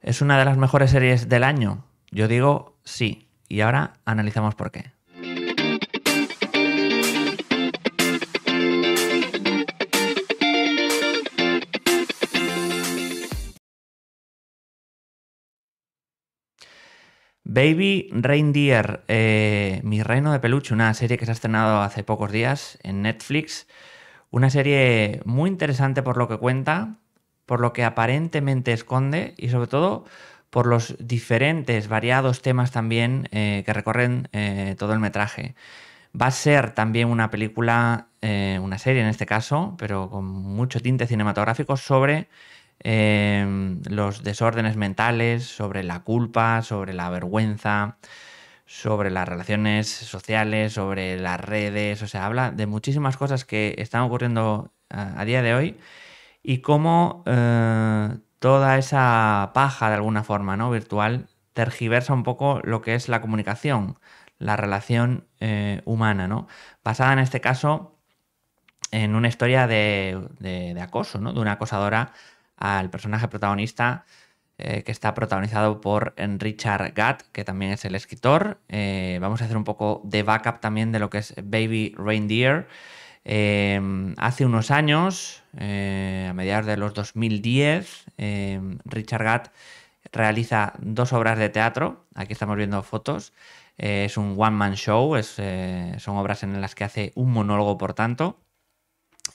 ¿Es una de las mejores series del año? Yo digo sí, y ahora analizamos por qué. Baby Reindeer, eh, Mi Reino de Peluche, una serie que se ha estrenado hace pocos días en Netflix. Una serie muy interesante por lo que cuenta, por lo que aparentemente esconde y sobre todo por los diferentes, variados temas también eh, que recorren eh, todo el metraje. Va a ser también una película, eh, una serie en este caso, pero con mucho tinte cinematográfico sobre em, los desórdenes mentales, sobre la culpa, sobre la vergüenza, sobre las relaciones sociales, sobre las redes, o sea, habla de muchísimas cosas que están ocurriendo a día de hoy y cómo eh, toda esa paja de alguna forma ¿no? virtual tergiversa un poco lo que es la comunicación, la relación eh, humana, ¿no? Basada en este caso en una historia de, acoso, ¿no? De una acosadora al personaje protagonista eh, que está protagonizado por Richard Gatt, que también es el escritor. vamos a hacer un poco de backup también de lo que es Baby Reindeer. Em, hace unos años, eh, a mediados de los 2010, em, Richard Gatt realiza dos obras de teatro. Aquí estamos viendo fotos. Eh, es un one-man show, eh, son obras en las que hace un monólogo, por tanto,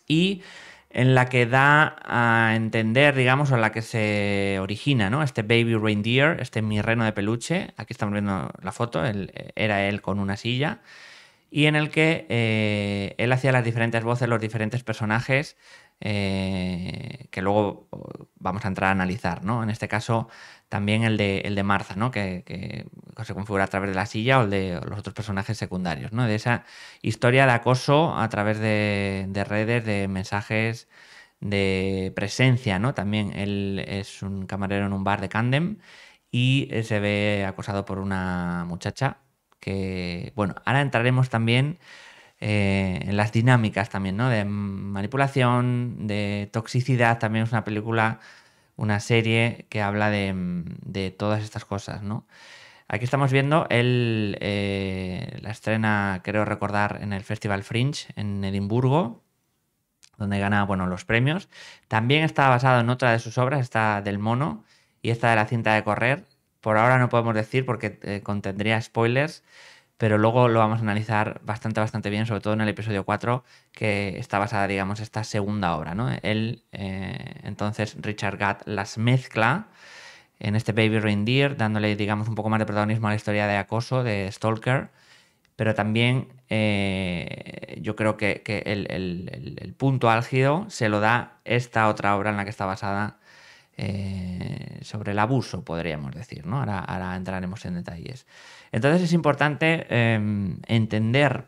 y en la que da a entender, digamos, o en la que se origina, ¿no? Este baby reindeer, este mi reno de peluche. Aquí estamos viendo la foto, era él con una silla y en el que eh, él hacía las diferentes voces, los diferentes personajes, eh, que luego oh, vamos a entrar a analizar, ¿no? En este caso, también el de, el de Martha, ¿no? Que, se configura a través de la silla o el de los otros personajes secundarios, De esa historia de acoso a través de, redes, de mensajes, de presencia, ¿no? También él es un camarero en un bar de Candem y eh, se ve acosado por una muchacha que, bueno, ahora entraremos también eh, en las dinámicas también, ¿no? De manipulación, de toxicidad, también es una película, una serie que habla de, todas estas cosas, ¿no? Aquí estamos viendo el, eh, la estrena, creo recordar, en el Festival Fringe en Edimburgo, donde gana bueno, los premios. También está basado en otra de sus obras, esta del mono y esta de la cinta de correr, por ahora no podemos decir porque eh, contendría spoilers, pero luego lo vamos a analizar bastante, bastante bien, sobre todo en el episodio 4, que está basada, digamos, esta segunda obra, ¿no? Él, eh, entonces, Richard Gatt las mezcla en este Baby Reindeer, dándole, digamos, un poco más de protagonismo a la historia de acoso, de Stalker, pero también eh, yo creo que, el, punto álgido se lo da esta otra obra en la que está basada eh, sobre el abuso, podríamos decir, ¿no? Ahora, entraremos en detalles. Entonces es importante em, entender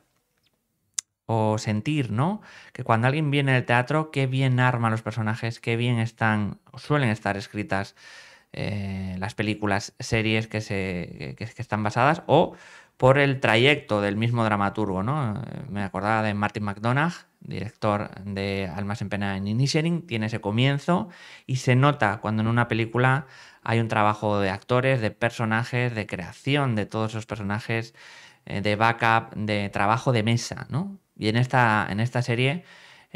o sentir, ¿no? Que cuando alguien viene al teatro, qué bien arman los personajes, qué bien están, suelen estar escritas eh, las películas, series que, se, están basadas, o por el trayecto del mismo dramaturgo, ¿no? Eh, me acordaba de Martin McDonagh, director de Almas en Pena en Initiating, tiene ese comienzo y se nota cuando en una película hay un trabajo de actores, de personajes, de creación de todos esos personajes, eh, de backup, de trabajo de mesa, ¿no? Y en esta, en esta serie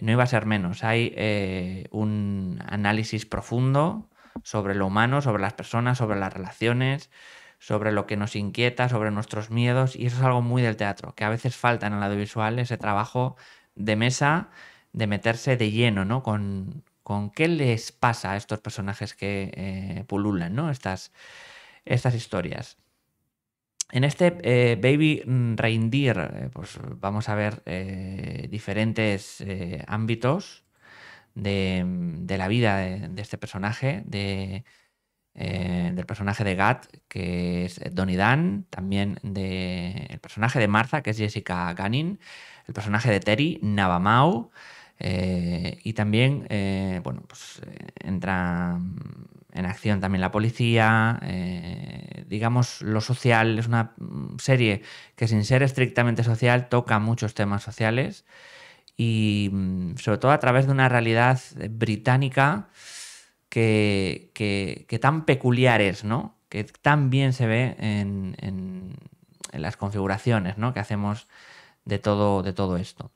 no iba a ser menos. Hay eh, un análisis profundo sobre lo humano, sobre las personas, sobre las relaciones, sobre lo que nos inquieta, sobre nuestros miedos, y eso es algo muy del teatro, que a veces falta en el audiovisual ese trabajo de mesa de meterse de lleno, ¿no? Con, qué les pasa a estos personajes que eh, pululan, ¿no? Estas, estas historias. En este eh, Baby Reindeer, eh, pues vamos a ver diferentes ámbitos de, la vida de, este personaje, del personaje de Gat, que es Donnie Dan, también del personaje de Martha, que es Jessica Gannin, el personaje de Terry, Navamau. Eh, y también, eh, bueno, pues eh, entra en acción también la policía, digamos, lo social. Es una serie que sin ser estrictamente social toca muchos temas sociales y mm, sobre todo a través de una realidad británica que, tan peculiar es, ¿no? Que tan bien se ve en, las configuraciones ¿no? que hacemos de todo, de todo esto.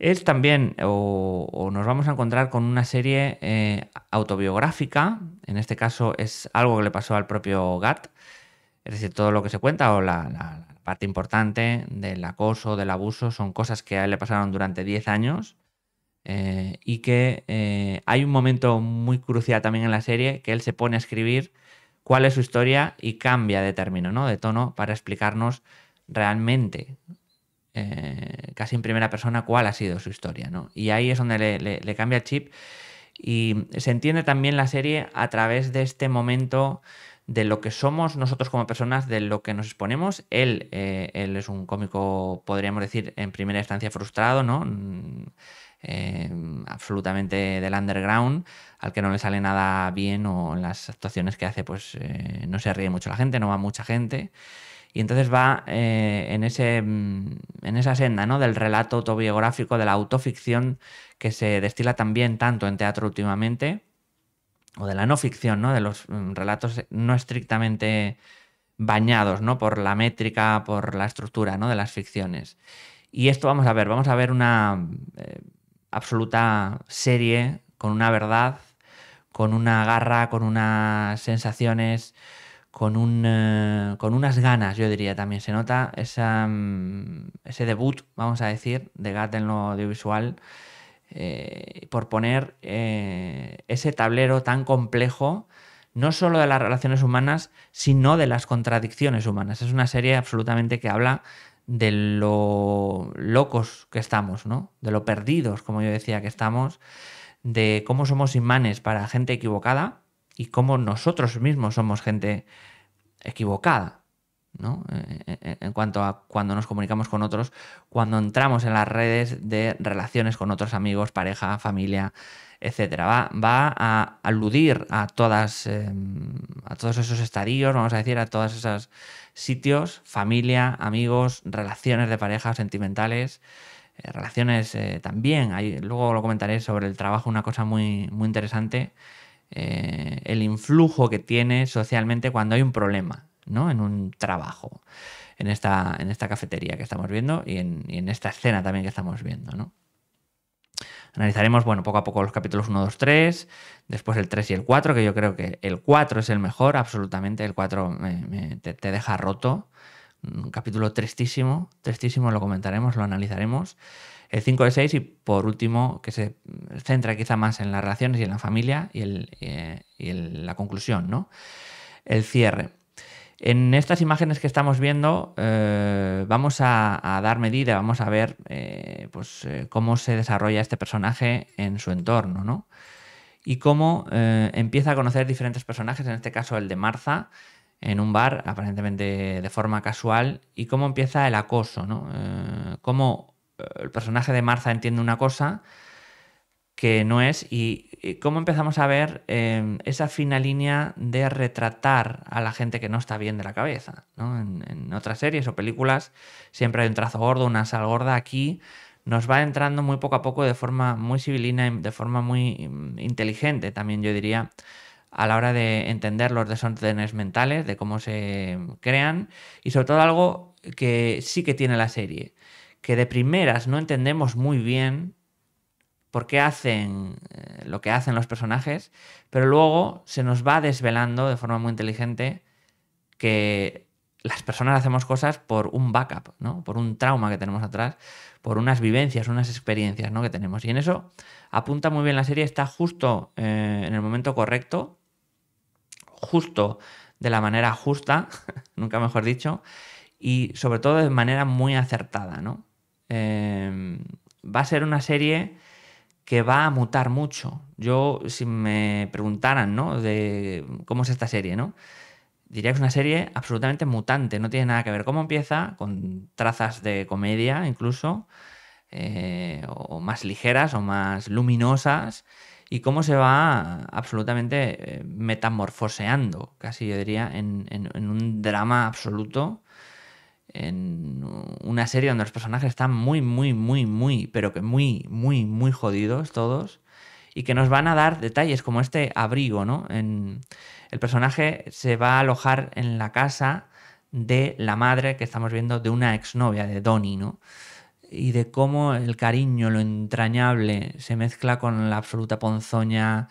Es también, o, nos vamos a encontrar con una serie eh, autobiográfica, en este caso es algo que le pasó al propio Gatt, es decir, todo lo que se cuenta o la, parte importante del acoso, del abuso, son cosas que le pasaron durante 10 años eh, y que eh, hay un momento muy crucial también en la serie que él se pone a escribir cuál es su historia y cambia de término, ¿no? de tono, para explicarnos realmente eh, casi en primera persona cuál ha sido su historia, ¿no? Y ahí es donde le, cambia el chip y se entiende también la serie a través de este momento de lo que somos nosotros como personas, de lo que nos exponemos. Él, eh, él es un cómico, podríamos decir, en primera instancia frustrado, ¿no? Mm, eh, absolutamente del underground, al que no le sale nada bien o en las actuaciones que hace, pues no se ríe mucho la gente, no va mucha gente. Y entonces va eh, en, ese, mm, en esa senda ¿no? del relato autobiográfico, de la autoficción que se destila también tanto en teatro últimamente, o de la no ficción, ¿no? de los mm, relatos no estrictamente bañados ¿no? por la métrica, por la estructura ¿no? de las ficciones. Y esto vamos a ver, vamos a ver una eh, absoluta serie con una verdad, con una garra, con unas sensaciones, con, un, eh, con unas ganas, yo diría también. Se nota mm, ese debut, vamos a decir, de GAT en lo audiovisual. Eh, por poner eh, ese tablero tan complejo, no solo de las relaciones humanas, sino de las contradicciones humanas. Es una serie absolutamente que habla de lo locos que estamos, ¿no? De lo perdidos, como yo decía, que estamos, de cómo somos imanes para gente equivocada y cómo nosotros mismos somos gente equivocada. ¿no? Eh, eh, en cuanto a cuando nos comunicamos con otros, cuando entramos en las redes de relaciones con otros amigos, pareja, familia, etcétera. Va, va, a aludir a todas em, a todos esos estadios, vamos a decir, a todos esos sitios, familia, amigos, relaciones de pareja sentimentales, eh, relaciones también. ahí luego lo comentaré sobre el trabajo, una cosa muy, muy interesante eh, el influjo que tiene socialmente cuando hay un problema, ¿no? En un trabajo, en esta, en esta cafetería que estamos viendo y en, esta escena también que estamos viendo, Analizaremos, bueno, poco a poco los capítulos 1, 2, 3, después el 3 y el 4, que yo creo que el 4 es el mejor, absolutamente, el 4 te, te, deja roto. Un mm, capítulo tristísimo, tristísimo, lo comentaremos, lo analizaremos el 5 de 6 y por último que se centra quizá más en las relaciones y en la familia y, el, eh, la conclusión, ¿no? El cierre. En estas imágenes que estamos viendo eh, vamos a, dar medida, vamos a ver eh, pues, cómo se desarrolla este personaje en su entorno, ¿no? Y cómo empieza a conocer diferentes personajes, en este caso el de Marza, en un bar, aparentemente de forma casual, y cómo empieza el acoso, ¿no? cómo eh, el personaje de Martha entiende una cosa que no es y, cómo empezamos a ver em, esa fina línea de retratar a la gente que no está bien de la cabeza. En, otras series o películas siempre hay un trazo gordo, una sal gorda. Aquí nos va entrando muy poco a poco de forma muy civilina, y de forma muy mm, inteligente también yo diría, a la hora de entender los desórdenes mentales, de cómo se crean y sobre todo algo que sí que tiene la serie que de primeras no entendemos muy bien por qué hacen eh, lo que hacen los personajes, pero luego se nos va desvelando de forma muy inteligente que las personas hacemos cosas por un backup, ¿no? Por un trauma que tenemos atrás, por unas vivencias, unas experiencias, ¿no? Que tenemos. Y en eso apunta muy bien la serie, está justo eh, en el momento correcto, justo de la manera justa, nunca mejor dicho, y sobre todo de manera muy acertada, ¿no? Em, va a ser una serie que va a mutar mucho. Yo, si me preguntaran, ¿no? De cómo es esta serie, ¿no? Diría que es una serie absolutamente mutante, no tiene nada que ver cómo empieza, con trazas de comedia incluso, eh, o más ligeras o más luminosas, y cómo se va absolutamente eh, metamorfoseando, casi yo diría, en un drama absoluto en una serie donde los personajes están muy, muy, muy, muy, pero que muy, muy, muy jodidos todos y que nos van a dar detalles como este abrigo, ¿no? En, el personaje se va a alojar en la casa de la madre que estamos viendo de una exnovia de Donnie, ¿no? Y de cómo el cariño, lo entrañable, se mezcla con la absoluta ponzoña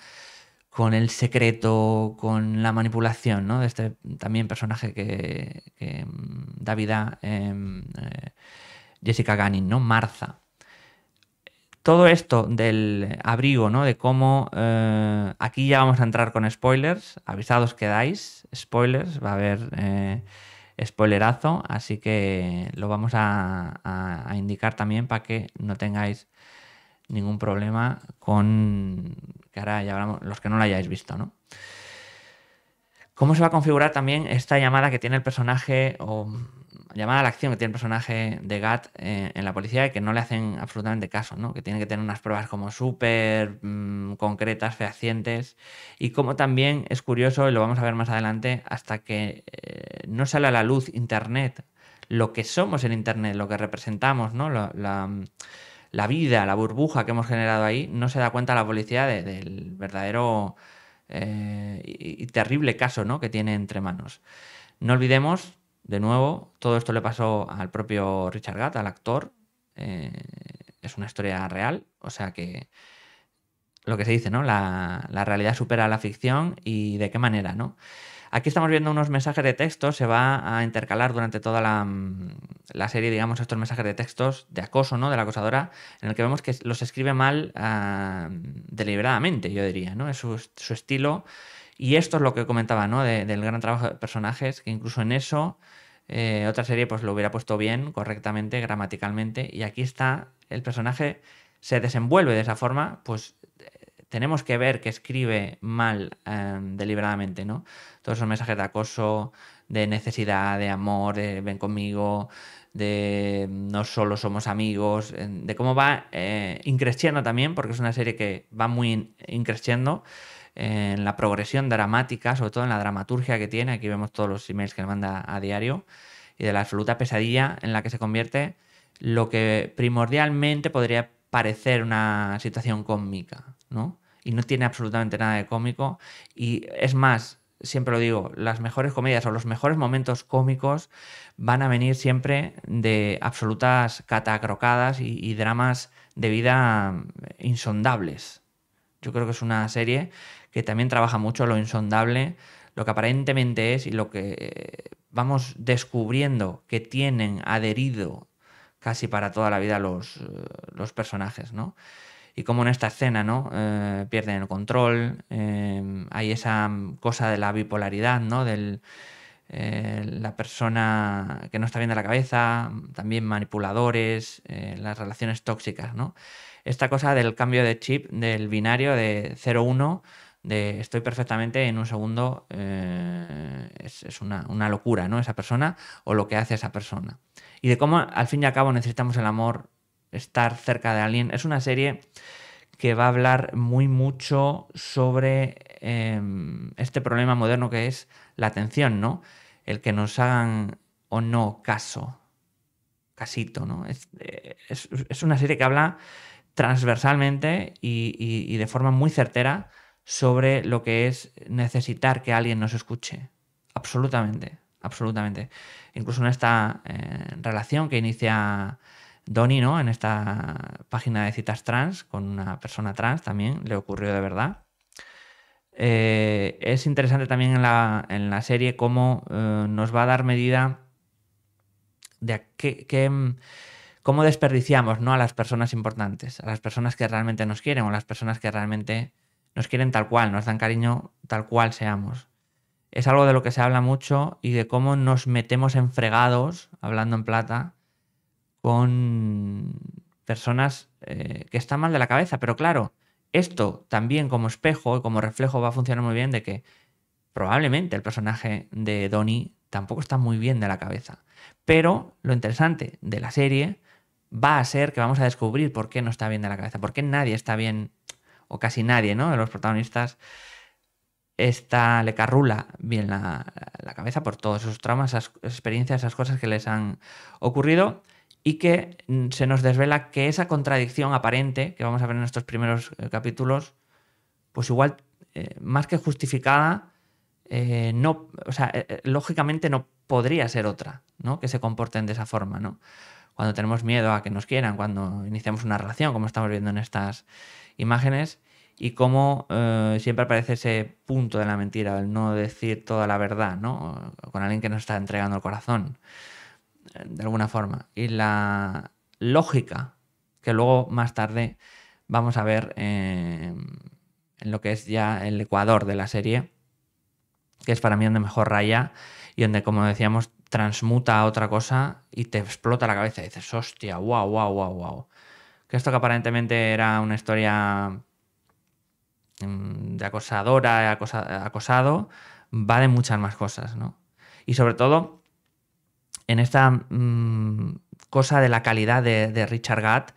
con el secreto, con la manipulación, ¿no? De este también personaje que, mm, da vida em, eh, Jessica Gannin, ¿no? Marza. Todo esto del abrigo, ¿no? De cómo eh, aquí ya vamos a entrar con spoilers, avisados quedáis, spoilers, va a haber eh, spoilerazo, así que lo vamos a indicar también para que no tengáis ningún problema con... que ahora ya hablamos, los que no lo hayáis visto, ¿no? ¿Cómo se va a configurar también esta llamada que tiene el personaje o llamada a la acción que tiene el personaje de Gat eh, en la policía y que no le hacen absolutamente caso, ¿no? Que tiene que tener unas pruebas como súper mm, concretas, fehacientes. Y como también es curioso, y lo vamos a ver más adelante, hasta que eh, no sale a la luz Internet, lo que somos en Internet, lo que representamos, ¿no? la, la vida, la burbuja que hemos generado ahí, no se da cuenta la policía del verdadero eh, y, terrible caso ¿no? que tiene entre manos. No olvidemos, de nuevo, todo esto le pasó al propio Richard Gatt, al actor. Eh, es una historia real, o sea que lo que se dice, ¿no? La, realidad supera la ficción y de qué manera, ¿no? Aquí estamos viendo unos mensajes de texto, se va a intercalar durante toda mm, la, serie, digamos, estos mensajes de textos de acoso, ¿no? De la acosadora, en el que vemos que los escribe mal ah, deliberadamente, yo diría, ¿no? Es su, estilo. Y esto es lo que comentaba, ¿no? del gran trabajo de personajes, que incluso en eso eh, otra serie pues lo hubiera puesto bien, correctamente, gramaticalmente, y aquí está el personaje se desenvuelve de esa forma, pues tenemos que ver que escribe mal em, deliberadamente, ¿no? Todos esos mensajes de acoso, de necesidad, de amor, de ven conmigo, de no solo somos amigos, em, de cómo va eh, increciendo también, porque es una serie que va muy increciendo eh, en la progresión dramática, sobre todo en la dramaturgia que tiene. Aquí vemos todos los emails que le manda a diario y de la absoluta pesadilla en la que se convierte lo que primordialmente podría parecer una situación cómica. Y no tiene absolutamente nada de cómico. Y es más, siempre lo digo, las mejores comedias o los mejores momentos cómicos van a venir siempre de absolutas catacrocadas y, dramas de vida mm, insondables. Yo creo que es una serie que también trabaja mucho lo insondable, lo que aparentemente es y lo que eh, vamos descubriendo que tienen adherido casi para toda la vida los, eh, los personajes, ¿no? y como en esta escena, ¿no? Eh, pierden el control, em, hay esa cosa de la bipolaridad, ¿no? Del, eh, la persona que no está bien de la cabeza, también manipuladores, eh, las relaciones tóxicas, ¿no? Esta cosa del cambio de chip, del binario de 0-1, de estoy perfectamente en un segundo, es, una, una locura, ¿no? Esa persona o lo que hace esa persona. Y de cómo al fin y al cabo necesitamos el amor estar cerca de alguien. Es una serie que va a hablar muy mucho sobre em, este problema moderno que es la atención, ¿no? El que nos hagan o no caso, casito, ¿no? Es, eh, una serie que habla transversalmente y, de forma muy certera sobre lo que es necesitar que alguien nos escuche. Absolutamente, absolutamente. Incluso en esta eh, relación que inicia Donnie, ¿no? En esta página de citas trans, con una persona trans también, le ocurrió de verdad. Eh, es interesante también en la, serie cómo eh, nos va a dar medida de qué, mm, cómo desperdiciamos ¿no? a las personas importantes, a las personas que realmente nos quieren o las personas que realmente nos quieren tal cual, nos dan cariño tal cual seamos. Es algo de lo que se habla mucho y de cómo nos metemos en fregados, hablando en plata, con personas eh, que están mal de la cabeza. Pero claro, esto también como espejo y como reflejo va a funcionar muy bien de que probablemente el personaje de Donnie tampoco está muy bien de la cabeza. Pero lo interesante de la serie va a ser que vamos a descubrir por qué no está bien de la cabeza, por qué nadie está bien, o casi nadie, ¿no? De los protagonistas está, le carrula bien la, la cabeza por todos esos traumas, esas experiencias, esas cosas que les han ocurrido y que mm, se nos desvela que esa contradicción aparente que vamos a ver en estos primeros eh, capítulos, pues igual, eh, más que justificada, eh, no, lógicamente no podría ser otra, ¿no? Que se comporten de esa forma, ¿no? Cuando tenemos miedo a que nos quieran, cuando iniciamos una relación, como estamos viendo en estas imágenes, y cómo siempre aparece ese punto de la mentira, el no decir toda la verdad, ¿no? Con alguien que nos está entregando el corazón de alguna forma, y la lógica, que luego más tarde vamos a ver eh, en lo que es ya el ecuador de la serie, que es para mí donde mejor raya y donde, como decíamos, transmuta a otra cosa y te explota la cabeza. Y dices, hostia, wow, wow, wow, wow. Que esto que aparentemente era una historia mm, de acosadora, acosado, va de muchas más cosas, ¿no? Y sobre todo, en esta mm, cosa de la calidad de, Richard Gatt,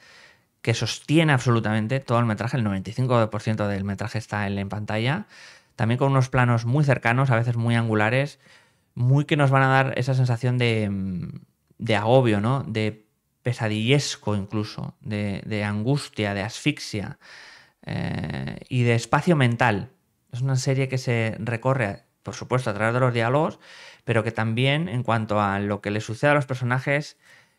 que sostiene absolutamente todo el metraje, el 95% del metraje está en, pantalla, también con unos planos muy cercanos, a veces muy angulares, muy que nos van a dar esa sensación de, mm, de agobio, ¿no? De pesadillesco incluso, de, angustia, de asfixia eh, y de espacio mental. Es una serie que se recorre, por supuesto, a través de los diálogos, pero que también en cuanto a lo que le sucede a los personajes,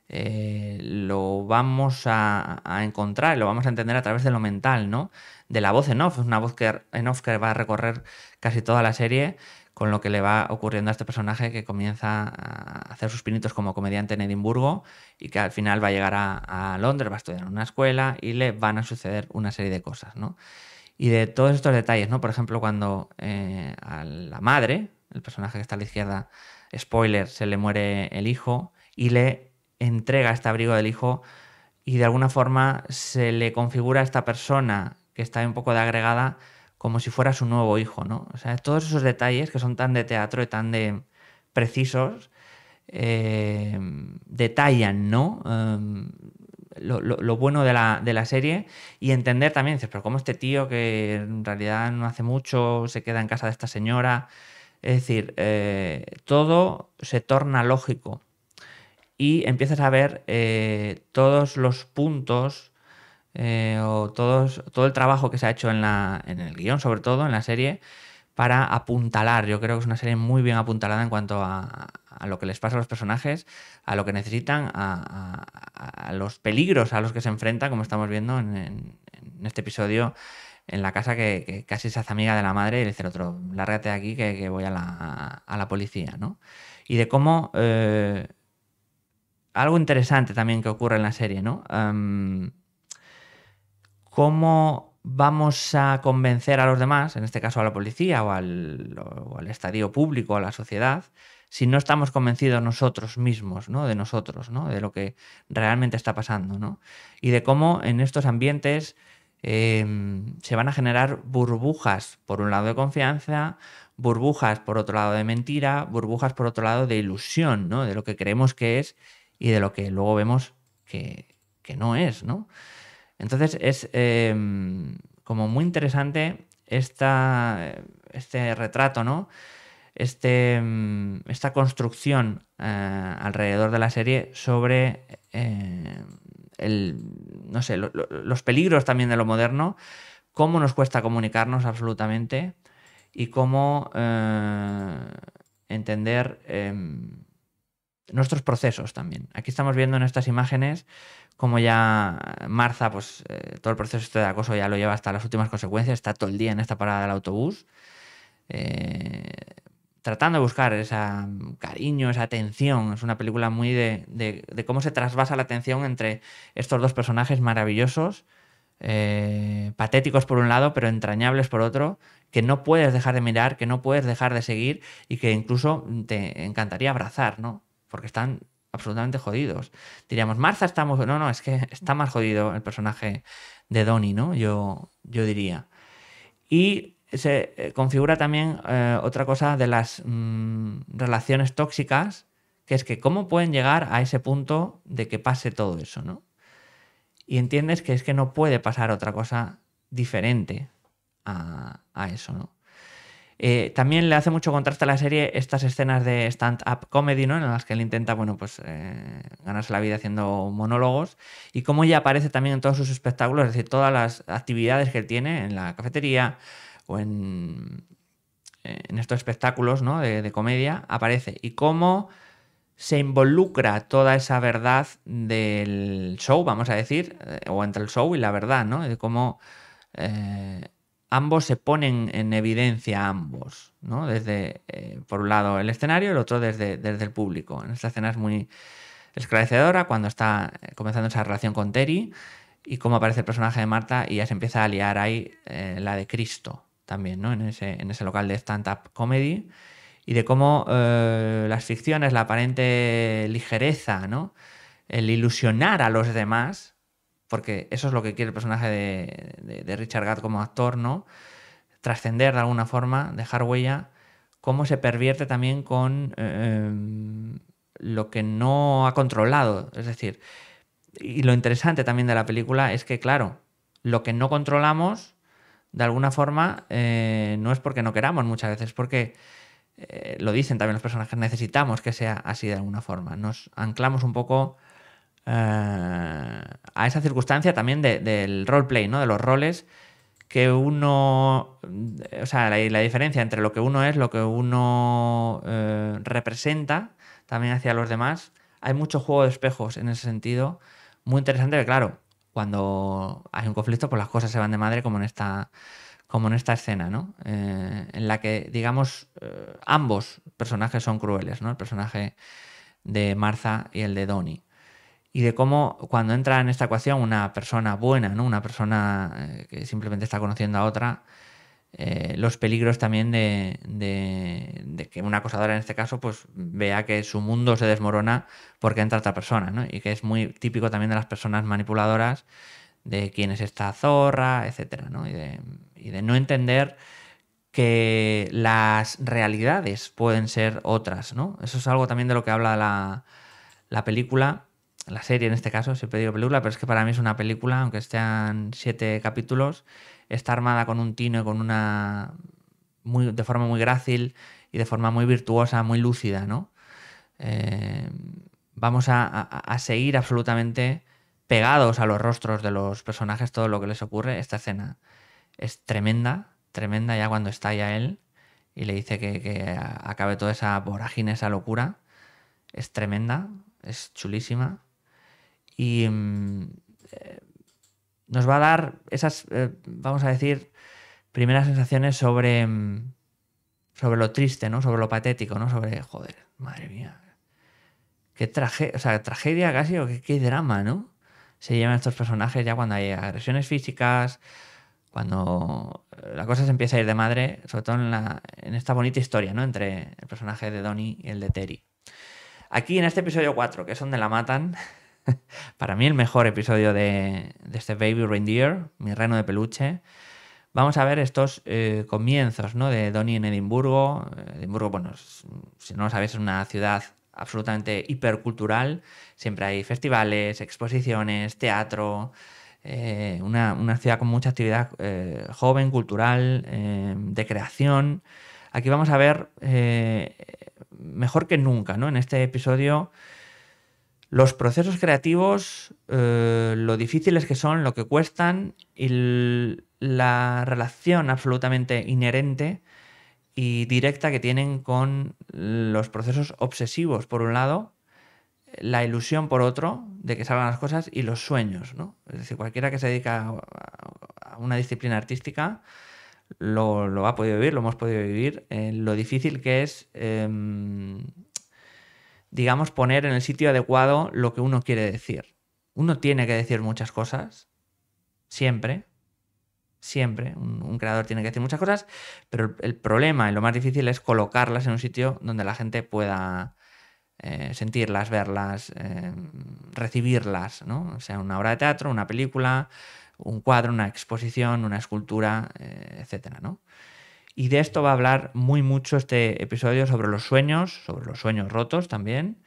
eh, lo vamos a, encontrar, lo vamos a entender a través de lo mental, ¿no? De la voz en off, una voz que, en off que va a recorrer casi toda la serie con lo que le va ocurriendo a este personaje que comienza a hacer sus pinitos como comediante en Edimburgo y que al final va a llegar a, Londres, va a estudiar en una escuela y le van a suceder una serie de cosas, ¿no? Y de todos estos detalles, ¿no? Por ejemplo, cuando eh, a la madre, el personaje que está a la izquierda, spoiler, se le muere el hijo y le entrega este abrigo del hijo y de alguna forma se le configura a esta persona que está un poco de agregada como si fuera su nuevo hijo, ¿no? O sea, todos esos detalles que son tan de teatro y tan de precisos, eh, detallan, ¿no? Em, lo, bueno de la, de la, serie y entender también, dices, pero ¿cómo este tío que en realidad no hace mucho se queda en casa de esta señora? Es decir, eh, todo se torna lógico y empiezas a ver eh, todos los puntos eh, o todos, todo el trabajo que se ha hecho en, el guión, sobre todo en la serie, para apuntalar. Yo creo que es una serie muy bien apuntalada en cuanto a, lo que les pasa a los personajes, a lo que necesitan, a, los peligros a los que se enfrenta, como estamos viendo en este episodio en la casa que, casi se hace amiga de la madre y le dice el otro, lárgate de aquí que, voy a la, policía, ¿no? Y de cómo... Eh, algo interesante también que ocurre en la serie, ¿no? Em, cómo vamos a convencer a los demás, en este caso a la policía o al, al estadio público, a la sociedad, si no estamos convencidos nosotros mismos, ¿no? De nosotros, ¿no? De lo que realmente está pasando, ¿no? Y de cómo en estos ambientes Em, se van a generar burbujas, por un lado de confianza, burbujas por otro lado de mentira, burbujas por otro lado de ilusión, ¿no? De lo que creemos que es y de lo que luego vemos que, no es, ¿no? Entonces es em, como muy interesante este retrato, ¿no? Este, em, esta construcción eh, alrededor de la serie sobre eh, el, no sé, los peligros también de lo moderno, cómo nos cuesta comunicarnos absolutamente y cómo eh, entender em, nuestros procesos también. Aquí estamos viendo en estas imágenes cómo ya Marza, pues eh, todo el proceso este de acoso ya lo lleva hasta las últimas consecuencias, está todo el día en esta parada del autobús. Eh, tratando de buscar ese mm, cariño, esa atención. Es una película muy de, de, cómo se trasvasa la atención entre estos dos personajes maravillosos, eh, patéticos por un lado, pero entrañables por otro, que no puedes dejar de mirar, que no puedes dejar de seguir y que incluso te encantaría abrazar, ¿no? Porque están absolutamente jodidos. Diríamos, Marza está No, no, es que está más jodido el personaje de Donnie, ¿no? Yo, yo diría. Y se eh, configura también eh, otra cosa de las mm, relaciones tóxicas, que es que cómo pueden llegar a ese punto de que pase todo eso, ¿no? Y entiendes que es que no puede pasar otra cosa diferente a, eso, ¿no? Eh, también le hace mucho contraste a la serie estas escenas de stand-up comedy, ¿no? En las que él intenta, bueno, pues ganarse la vida haciendo monólogos. Y cómo ella aparece también en todos sus espectáculos, es decir, todas las actividades que él tiene en la cafetería, eh, en, estos espectáculos de, comedia aparece. Y cómo se involucra toda esa verdad del show, vamos a decir, eh, o entre el show y la verdad, ¿no? De cómo eh, ambos se ponen en evidencia, ambos, ¿no? Desde, por un lado, el escenario, y el otro desde, desde el público. En esta escena es muy esclarecedora cuando está comenzando esa relación con Terry y cómo aparece el personaje de Marta y ya se empieza a liar ahí la de Cristo, también, ¿no? En ese, local de stand-up comedy y de cómo eh, las ficciones, la aparente ligereza, ¿no? El ilusionar a los demás, porque eso es lo que quiere el personaje de, de, Richard Gadd como actor, ¿no? Trascender de alguna forma, dejar huella, cómo se pervierte también con em, lo que no ha controlado. Es decir, y lo interesante también de la película es que, claro, lo que no controlamos de alguna forma, eh, no es porque no queramos muchas veces, porque eh, lo dicen también los personajes, necesitamos que sea así de alguna forma. Nos anclamos un poco eh, a esa circunstancia también del roleplay, ¿no? De los roles que uno, o sea, la, diferencia entre lo que uno es, lo que uno representa también hacia los demás. Hay mucho juego de espejos en ese sentido, muy interesante, claro, cuando hay un conflicto, pues las cosas se van de madre como en esta, como en esta escena, ¿no? Eh, en la que, digamos, eh, ambos personajes son crueles, ¿no? El personaje de Martha y el de Donnie. Y de cómo cuando entra en esta ecuación una persona buena, ¿no? Una persona eh, que simplemente está conociendo a otra, eh, los peligros también de, que una acosadora en este caso pues vea que su mundo se desmorona porque entra otra persona, Y que es muy típico también de las personas manipuladoras de quién es esta zorra, etcétera, Y de, no entender que las realidades pueden ser otras, Eso es algo también de lo que habla la, película, la serie en este caso, siempre pedido película, pero es que para mí es una película, aunque estén siete capítulos, está armada con un tino y con una. Muy, de forma muy grácil y de forma muy virtuosa, muy lúcida, ¿no? Eh, vamos a, seguir absolutamente pegados a los rostros de los personajes todo lo que les ocurre. Esta escena es tremenda, tremenda ya cuando está ya él y le dice que, acabe toda esa vorágine, esa locura. Es tremenda, es chulísima. Y mm, eh, nos va a dar esas, eh, vamos a decir, primeras sensaciones sobre, mm, sobre lo triste, ¿no? Sobre lo patético, ¿no? Sobre, joder, madre mía. Qué tragedia, o sea, tragedia casi, o qué, drama, ¿no? Se llevan estos personajes ya cuando hay agresiones físicas, cuando eh, la cosa se empieza a ir de madre, sobre todo en, la, en, esta bonita historia, ¿no? Entre el personaje de Donnie y el de Terry. Aquí en este episodio 4, que es donde la matan, para mí el mejor episodio de, este Baby Reindeer, mi reno de peluche. Vamos a ver estos eh, comienzos ¿no? de Donnie en Edimburgo. Edimburgo, bueno, si no lo sabéis, es una ciudad absolutamente hipercultural. Siempre hay festivales, exposiciones, teatro. Eh, una, ciudad con mucha actividad eh, joven, cultural, de creación. Aquí vamos a ver mejor que nunca, ¿no? En este episodio los procesos creativos, eh, lo difíciles que son, lo que cuestan y la relación absolutamente inherente y directa que tienen con los procesos obsesivos, por un lado, la ilusión, por otro, de que salgan las cosas y los sueños. ¿no? Es decir, cualquiera que se dedica a una disciplina artística lo, ha podido vivir, lo hemos podido vivir, eh, lo difícil que es. Em, digamos, poner en el sitio adecuado lo que uno quiere decir. Uno tiene que decir muchas cosas, siempre, siempre, un, creador tiene que decir muchas cosas, pero el, problema y lo más difícil es colocarlas en un sitio donde la gente pueda eh, sentirlas, verlas, eh, recibirlas, ¿no? O sea, una obra de teatro, una película, un cuadro, una exposición, una escultura, eh, etcétera, ¿no? Y de esto va a hablar muy mucho este episodio sobre los sueños, sobre los sueños rotos también,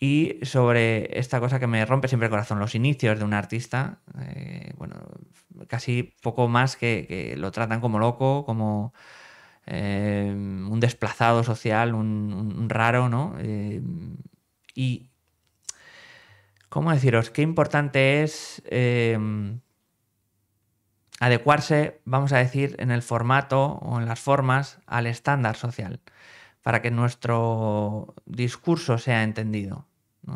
y sobre esta cosa que me rompe siempre el corazón, los inicios de un artista. Eh, bueno, casi poco más que, lo tratan como loco, como eh, un desplazado social, un, raro, ¿no? Eh, y, ¿cómo deciros? Qué importante es adecuarse, vamos a decir, en el formato o en las formas al estándar social, para que nuestro discurso sea entendido.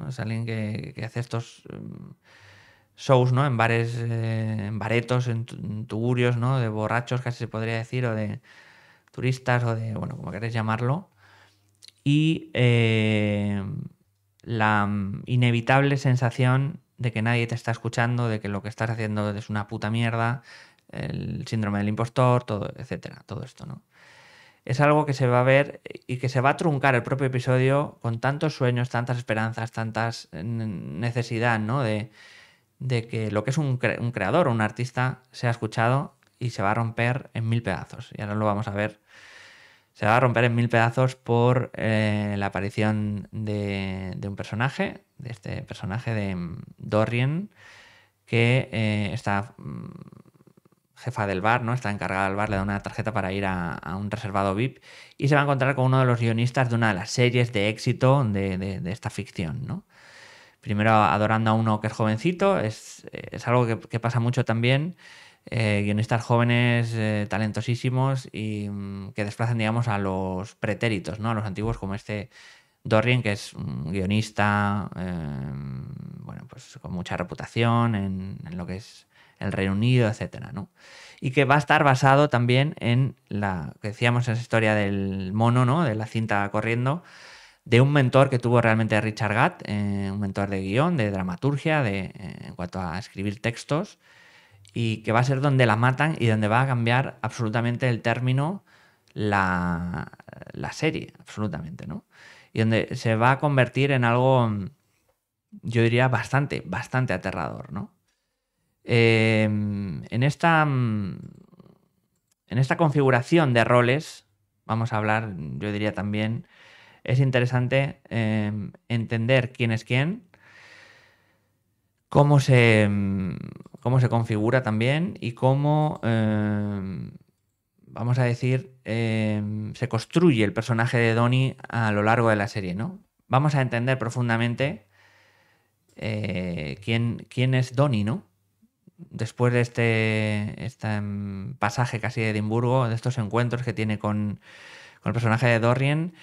Es alguien que, hace estos em, shows ¿no? en bares, eh, en baretos, en, tugurios, ¿no? de borrachos, casi se podría decir, o de turistas, o de, bueno, como queréis llamarlo. Y em, la em, inevitable sensación de que nadie te está escuchando, de que lo que estás haciendo es una puta mierda, el síndrome del impostor, todo, etcétera, todo esto, ¿no? Es algo que se va a ver y que se va a truncar el propio episodio con tantos sueños, tantas esperanzas, tantas eh, necesidad, ¿no? De, de que lo que es un, creador o un artista sea escuchado y se va a romper en mil pedazos. Y ahora lo vamos a ver. Se va a romper en mil pedazos por eh, la aparición de, un personaje, de este personaje de mm, Dorian que eh, está mm, jefa del bar, ¿no? Está encargada del bar, le da una tarjeta para ir a, un reservado VIP y se va a encontrar con uno de los guionistas de una de las series de éxito de, esta ficción, ¿no? Primero adorando a uno que es jovencito, es, algo que, pasa mucho también, eh, guionistas jóvenes, eh, talentosísimos y mm, que desplazan, digamos, a los pretéritos, ¿no? A los antiguos como este Dorrien, que es un guionista, eh, bueno, pues con mucha reputación en, lo que es el Reino Unido, etcétera, ¿no? Y que va a estar basado también en la que decíamos en esa historia del mono, ¿no? De la cinta corriendo, de un mentor que tuvo realmente Richard Gatt, eh, un mentor de guión, de dramaturgia, de, eh, en cuanto a escribir textos, y que va a ser donde la matan y donde va a cambiar absolutamente el término la, la serie, absolutamente, ¿no? Y donde se va a convertir en algo, yo diría, bastante, bastante aterrador, ¿no? Em, en, esta, mm, en esta configuración de roles, vamos a hablar, yo diría también, es interesante em, entender quién es quién, cómo se, em, cómo se configura también y cómo, vamos a decir, se construye el personaje de Donnie a lo largo de la serie, ¿no? Vamos a entender profundamente eh, quién, quién es Donnie, ¿no? después de este, este pasaje casi de Edimburgo, de estos encuentros que tiene con, el personaje de Dorian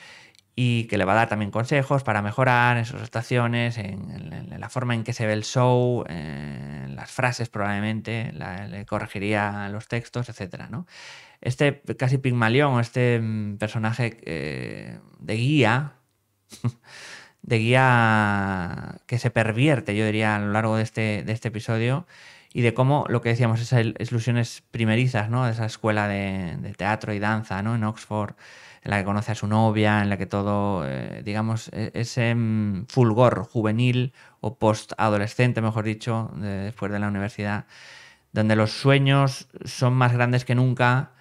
y que le va a dar también consejos para mejorar en sus estaciones, en, la forma en que se ve el show, en las frases probablemente, le corregiría los textos, etc. ¿no? Este casi Pigmalión, este mm, personaje eh, de guía, de guía que se pervierte, yo diría, a lo largo de este, de este episodio, y de cómo lo que decíamos, esas ilusiones primerizas, ¿no? De esa escuela de, teatro y danza, ¿no? En Oxford, en la que conoce a su novia, en la que todo, eh, digamos, e, ese mm, fulgor juvenil o post-adolescente, mejor dicho, después de la universidad, donde los sueños son más grandes que nunca,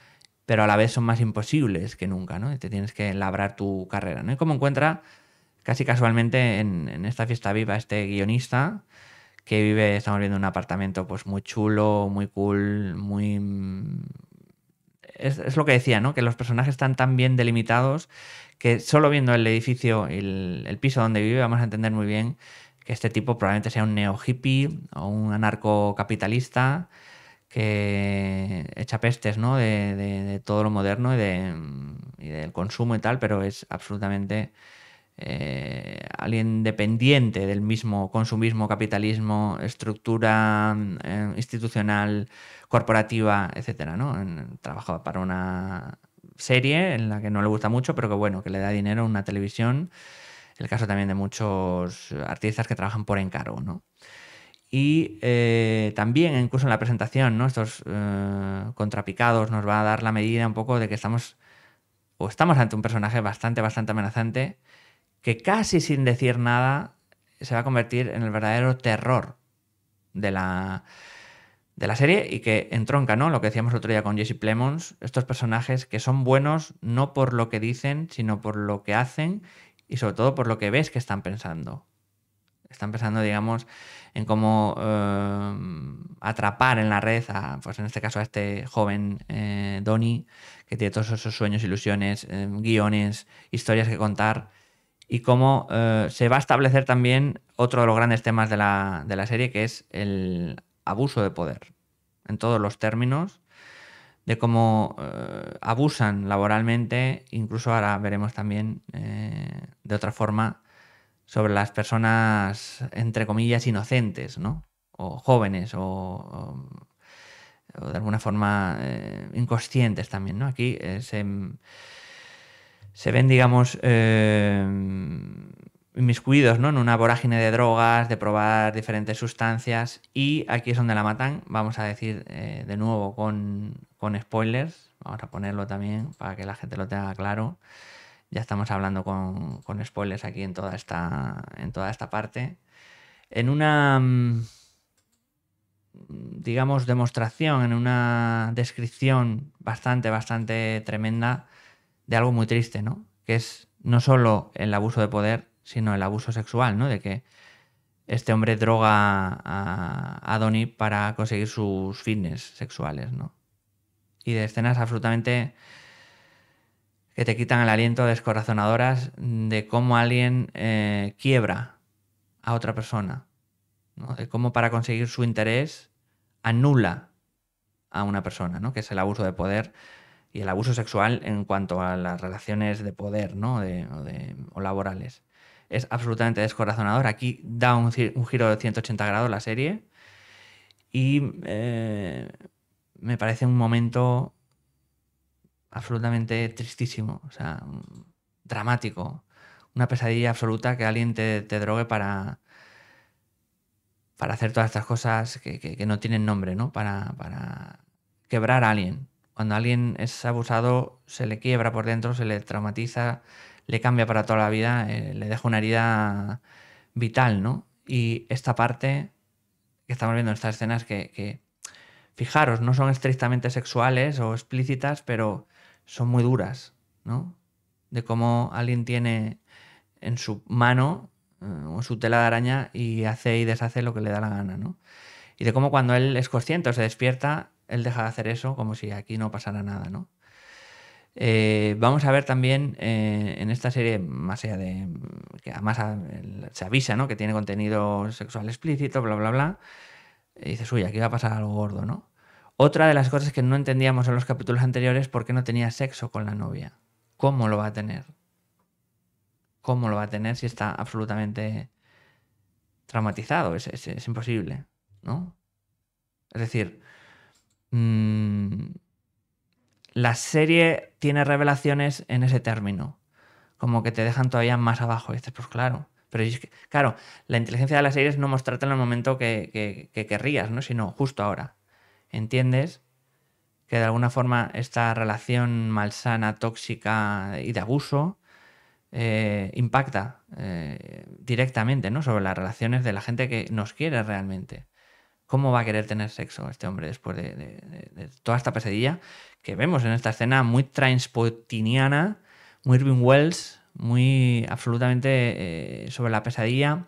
pero a la vez son más imposibles que nunca, ¿no? Y te tienes que labrar tu carrera, ¿no? Y cómo encuentra, casi casualmente, en esta fiesta viva, este guionista, que vive, estamos viendo un apartamento pues muy chulo, muy cool, muy... Es, lo que decía, ¿no? Que los personajes están tan bien delimitados que solo viendo el edificio, el, el piso donde vive, vamos a entender muy bien que este tipo probablemente sea un neo hippie o un anarcocapitalista que echa pestes ¿no? de, todo lo moderno y, de, y del consumo y tal, pero es absolutamente eh, alguien dependiente del mismo consumismo, capitalismo, estructura eh, institucional, corporativa, etcétera, ¿no? Trabaja para una serie en la que no le gusta mucho, pero que bueno, que le da dinero a una televisión. El caso también de muchos artistas que trabajan por encargo, ¿no? Y eh, también, incluso en la presentación, ¿no? estos contrapicados nos va a dar la medida un poco de que estamos o estamos ante un personaje bastante, bastante amenazante que casi sin decir nada se va a convertir en el verdadero terror de la, de la serie y que entronca, ¿no? Lo que decíamos el otro día con Jesse Plemons, estos personajes que son buenos no por lo que dicen, sino por lo que hacen y sobre todo por lo que ves que están pensando. Están pensando, digamos, en cómo eh, atrapar en la red a, pues en este caso, a este joven eh, Donnie, que tiene todos esos sueños, ilusiones, eh, guiones, historias que contar y cómo eh, se va a establecer también otro de los grandes temas de la, serie, que es el abuso de poder, en todos los términos, de cómo eh, abusan laboralmente, incluso ahora veremos también eh, de otra forma, sobre las personas, entre comillas, inocentes, ¿no? O jóvenes, o, de alguna forma inconscientes también, ¿no? Aquí se se ven, digamos, eh, inmiscuidos ¿no? en una vorágine de drogas, de probar diferentes sustancias. Y aquí es donde la matan. Vamos a decir eh, de nuevo con, spoilers. Vamos a ponerlo también para que la gente lo tenga claro. Ya estamos hablando con, spoilers aquí en toda esta, en toda esta parte. En una mm, digamos, demostración, en una descripción bastante, bastante tremenda de algo muy triste, ¿no? Que es no solo el abuso de poder, sino el abuso sexual, ¿no? De que este hombre droga a, Donny Donnie para conseguir sus fines sexuales, ¿no? Y de escenas absolutamente que te quitan el aliento, descorazonadoras, de cómo alguien eh, quiebra a otra persona, de cómo para conseguir su interés anula a una persona, ¿no? que es el abuso de poder y el abuso sexual en cuanto a las relaciones de poder ¿no? de, o, laborales. Es absolutamente descorazonador. Aquí da un, giro de 180 grados la serie y eh, me parece un momento absolutamente tristísimo, o sea, dramático. Una pesadilla absoluta que alguien te, drogue para, para hacer todas estas cosas que, no tienen nombre, Para, para quebrar a alguien. Cuando alguien es abusado, se le quiebra por dentro, se le traumatiza, le cambia para toda la vida, eh, le deja una herida vital, ¿no? Y esta parte que estamos viendo en estas escenas que, fijaros, no son estrictamente sexuales o explícitas, pero son muy duras, ¿no? De cómo alguien tiene en su mano eh, su tela de araña y hace y deshace lo que le da la gana, ¿no? Y de cómo cuando él es consciente o se despierta, él deja de hacer eso como si aquí no pasara nada, ¿no? Eh, vamos a ver también eh, en esta serie, más allá de que además se avisa ¿no? que tiene contenido sexual explícito, bla, bla, bla, dice dices, uy, aquí va a pasar algo gordo, ¿no? Otra de las cosas que no entendíamos en los capítulos anteriores, ¿por qué no tenía sexo con la novia? ¿Cómo lo va a tener? ¿Cómo lo va a tener si está absolutamente traumatizado? Es, es imposible, ¿no? Es decir, Mm, la serie tiene revelaciones en ese término. Como que te dejan todavía más abajo. Y dices, pues claro. Pero claro, la inteligencia de serie es no mostrarte en el momento que, querrías, ¿no? Sino justo ahora. ¿Entiendes? que de alguna forma esta relación malsana, tóxica y de abuso eh, impacta eh, directamente ¿no? sobre las relaciones de la gente que nos quiere realmente. ¿Cómo va a querer tener sexo este hombre después de, toda esta pesadilla que vemos en esta escena muy transpotiniana, muy Irving Wells, muy absolutamente eh, sobre la pesadilla?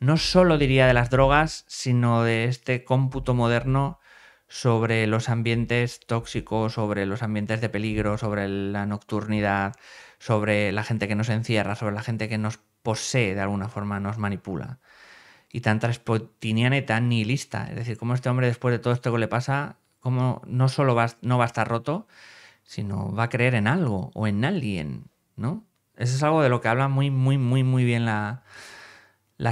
No solo diría de las drogas, sino de este cómputo moderno sobre los ambientes tóxicos, sobre los ambientes de peligro, sobre la nocturnidad, sobre la gente que nos encierra, sobre la gente que nos posee de alguna forma, nos manipula y tan traspotiniana y tan nihilista. Es decir, cómo este hombre, después de todo esto que le pasa, cómo no solo no va a estar roto, sino va a creer en algo o en alguien, ¿no? Eso es algo de lo que habla muy, muy, muy, muy bien la,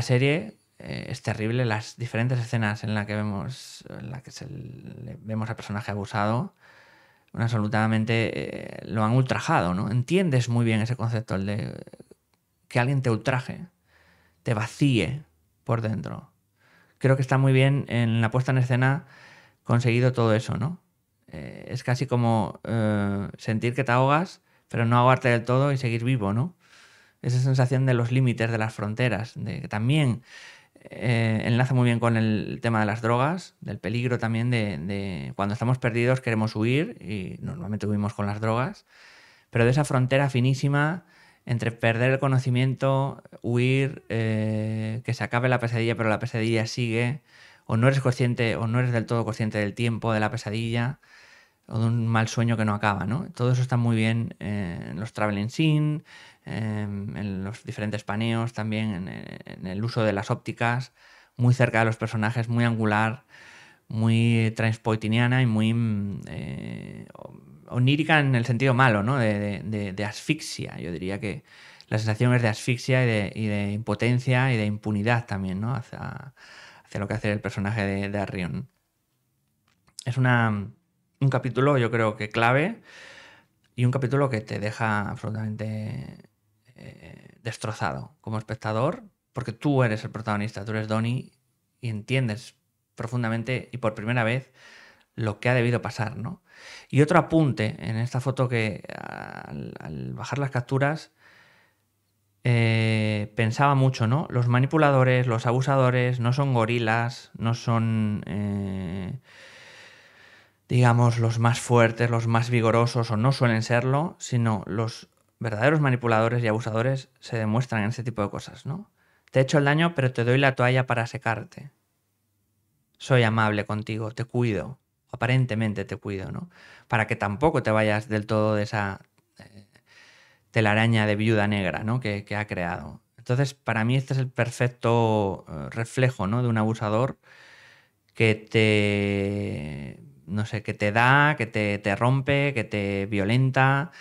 serie. Eh, es terrible las diferentes escenas en las que vemos, en la que vemos al personaje abusado. Absolutamente eh, lo han ultrajado, ¿no? Entiendes muy bien ese concepto, el de que alguien te ultraje, te vacíe, por dentro. Creo que está muy bien en la puesta en escena conseguido todo eso, ¿no? Eh, es casi como eh, sentir que te ahogas, pero no ahogarte del todo y seguir vivo, ¿no? Esa sensación de los límites, de las fronteras, de que también eh, enlaza muy bien con el tema de las drogas, del peligro también de, de, cuando estamos perdidos queremos huir y normalmente huimos con las drogas, pero de esa frontera finísima entre perder el conocimiento, huir, eh, que se acabe la pesadilla, pero la pesadilla sigue, o no eres consciente, o no eres del todo consciente del tiempo de la pesadilla, o de un mal sueño que no acaba, ¿no? Todo eso está muy bien en los traveling scene, em, en los diferentes paneos, también en, en, el uso de las ópticas, muy cerca de los personajes, muy angular, muy transpoitiniana y muy mm, eh, onírica en el sentido malo, ¿no? De, asfixia. Yo diría que la sensación es de asfixia y de, impotencia y de impunidad también, ¿no? Hacia, lo que hace el personaje de, Arrión. Es un capítulo, yo creo que clave, y un capítulo que te deja absolutamente eh, destrozado como espectador, porque tú eres el protagonista, tú eres Donnie, y entiendes profundamente y por primera vez lo que ha debido pasar, ¿no? Y otro apunte en esta foto que al, bajar las capturas eh, pensaba mucho, ¿no? Los manipuladores, los abusadores no son gorilas, no son, eh, digamos, los más fuertes, los más vigorosos o no suelen serlo, sino los verdaderos manipuladores y abusadores se demuestran en ese tipo de cosas, ¿no? Te he hecho el daño, pero te doy la toalla para secarte. Soy amable contigo, te cuido, aparentemente te cuido, ¿no? Para que tampoco te vayas del todo de esa telaraña eh, de viuda negra, ¿no? Que, ha creado. Entonces, para mí este es el perfecto eh, reflejo, ¿no? De un abusador que te, no sé, que te da, que te, rompe, que te violenta,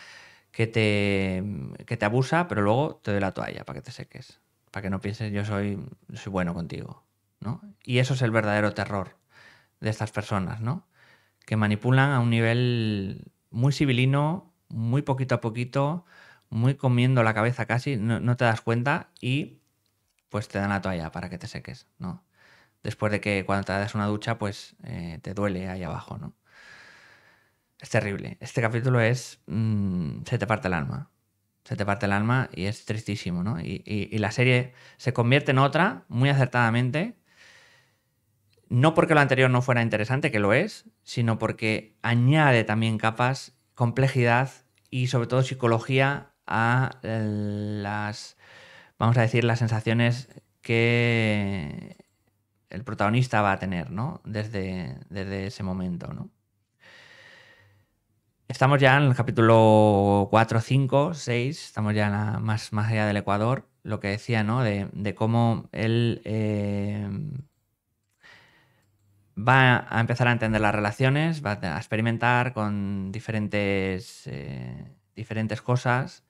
que te, que te abusa, pero luego te doy la toalla para que te seques, para que no pienses yo soy, soy bueno contigo, ¿no? Y eso es el verdadero terror de estas personas, ¿no? que manipulan a un nivel muy civilino, muy poquito a poquito, muy comiendo la cabeza casi, no, te das cuenta y pues te dan la toalla para que te seques, ¿no? Después de que cuando te das una ducha, pues eh, te duele ahí abajo, ¿no? Es terrible. Este capítulo es... Mm, se te parte el alma. Se te parte el alma y es tristísimo, ¿no? y la serie se convierte en otra, muy acertadamente, no porque lo anterior no fuera interesante, que lo es, sino porque añade también capas, complejidad y sobre todo psicología a eh, las, vamos a decir, las sensaciones que el protagonista va a tener, ¿no? Desde, desde ese momento, ¿no? Estamos ya en el capítulo 4, 5, 6, estamos ya más, más allá del Ecuador, lo que decía, ¿no? De, cómo él eh, va a empezar a entender las relaciones, va a experimentar con diferentes, eh, diferentes cosas,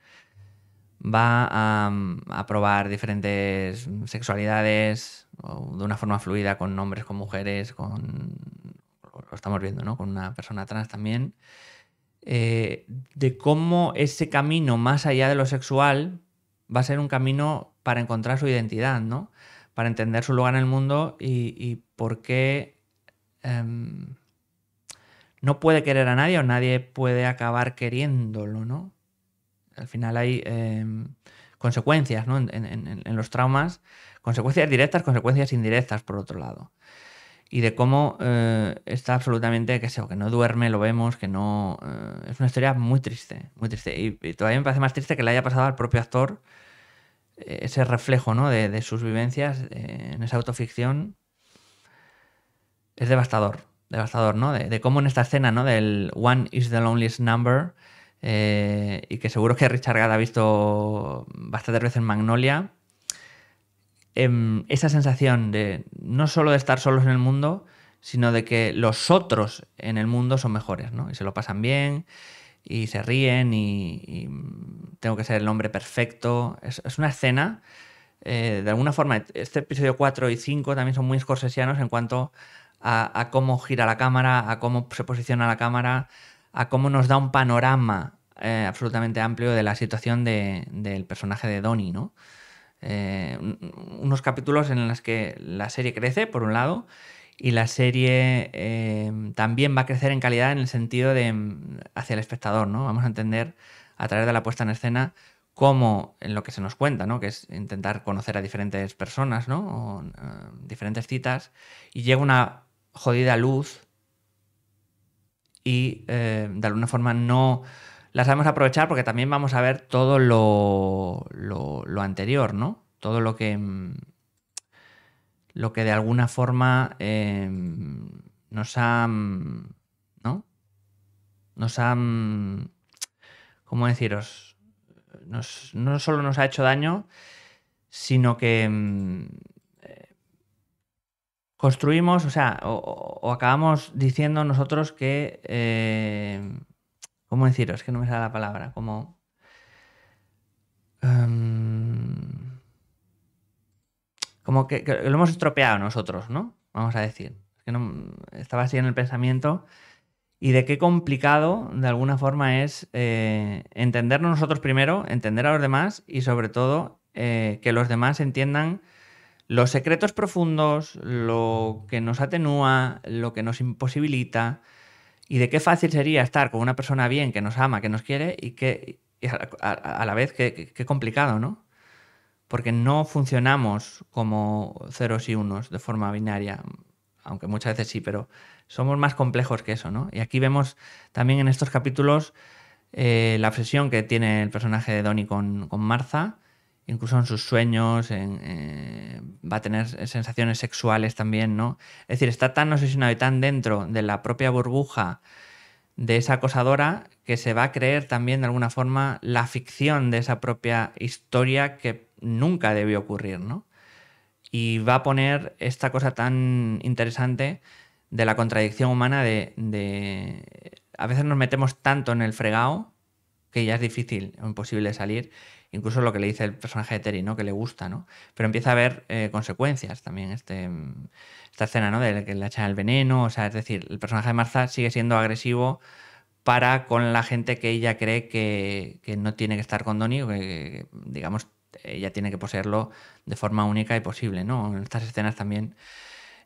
va a, mm, probar diferentes sexualidades de una forma fluida con hombres, con mujeres, con... Lo estamos viendo, ¿no? Con una persona trans también. Eh, de cómo ese camino más allá de lo sexual va a ser un camino para encontrar su identidad, ¿no? Para entender su lugar en el mundo y por qué Em, no puede querer a nadie o nadie puede acabar queriéndolo, ¿no? Al final hay em, consecuencias, ¿no? En, los traumas, consecuencias directas, consecuencias indirectas, por otro lado. Y de cómo eh, está absolutamente, que que no duerme, lo vemos, que no... Eh, es una historia muy triste, muy triste. Y, todavía me parece más triste que le haya pasado al propio actor eh, ese reflejo, ¿no? de sus vivencias en esa autoficción es devastador, devastador, ¿no? De, cómo en esta escena, ¿no? Del One is the loneliest number, eh, y que seguro que Richard Gad ha visto bastantes veces en Magnolia, em, esa sensación de no solo de estar solos en el mundo, sino de que los otros en el mundo son mejores, ¿no? Y se lo pasan bien, y se ríen, y, tengo que ser el hombre perfecto. Es, una escena, eh, de alguna forma, este episodio 4 y 5 también son muy scorsesianos en cuanto a, cómo gira la cámara, a cómo se posiciona la cámara, a cómo nos da un panorama eh, absolutamente amplio de la situación del personaje de Donnie, ¿no? Eh, unos capítulos en los que la serie crece, por un lado, y la serie eh, también va a crecer en calidad en el sentido de mm, hacia el espectador, ¿no? Vamos a entender a través de la puesta en escena cómo en lo que se nos cuenta, ¿no? Que es intentar conocer a diferentes personas, ¿no? diferentes citas, y llega una jodida luz y eh, de alguna forma no la sabemos aprovechar porque también vamos a ver todo lo, lo, anterior, ¿no? Todo lo que, mm, lo que de alguna forma em, nos ha, mm, ¿no? Nos ha, mm, ¿cómo deciros? Nos, no solo nos ha hecho daño, sino que construimos, o sea, o, acabamos diciendo nosotros que, eh, ¿cómo deciros? Es que no me sale la palabra, como... Em, como que, lo hemos estropeado nosotros, ¿no? Vamos a decir. que no, estaba así en el pensamiento. Y de qué complicado, de alguna forma, es eh, entendernos nosotros primero, entender a los demás y sobre todo eh, que los demás entiendan los secretos profundos, lo que nos atenúa, lo que nos imposibilita, y de qué fácil sería estar con una persona bien que nos ama, que nos quiere, y que a, la vez qué, complicado, ¿no? Porque no funcionamos como ceros y unos de forma binaria, aunque muchas veces sí, pero somos más complejos que eso, ¿no? Y aquí vemos también en estos capítulos eh, la obsesión que tiene el personaje de Donnie con, con Martha incluso en sus sueños, eh, va a tener sensaciones sexuales también, ¿no? Es decir, está tan obsesionado y tan dentro de la propia burbuja de esa acosadora que se va a creer también de alguna forma la ficción de esa propia historia que nunca debió ocurrir, ¿no? Y va a poner esta cosa tan interesante de la contradicción humana de, de... a veces nos metemos tanto en el fregado que ya es difícil o imposible salir, incluso lo que le dice el personaje de Terry, ¿no? que le gusta, ¿no? pero empieza a haber eh, consecuencias también este, esta escena ¿no? de que le echan el veneno, o sea, es decir, el personaje de Martha sigue siendo agresivo para con la gente que ella cree que, no tiene que estar con Donnie, o que, digamos ella tiene que poseerlo de forma única y posible, ¿no? En estas escenas también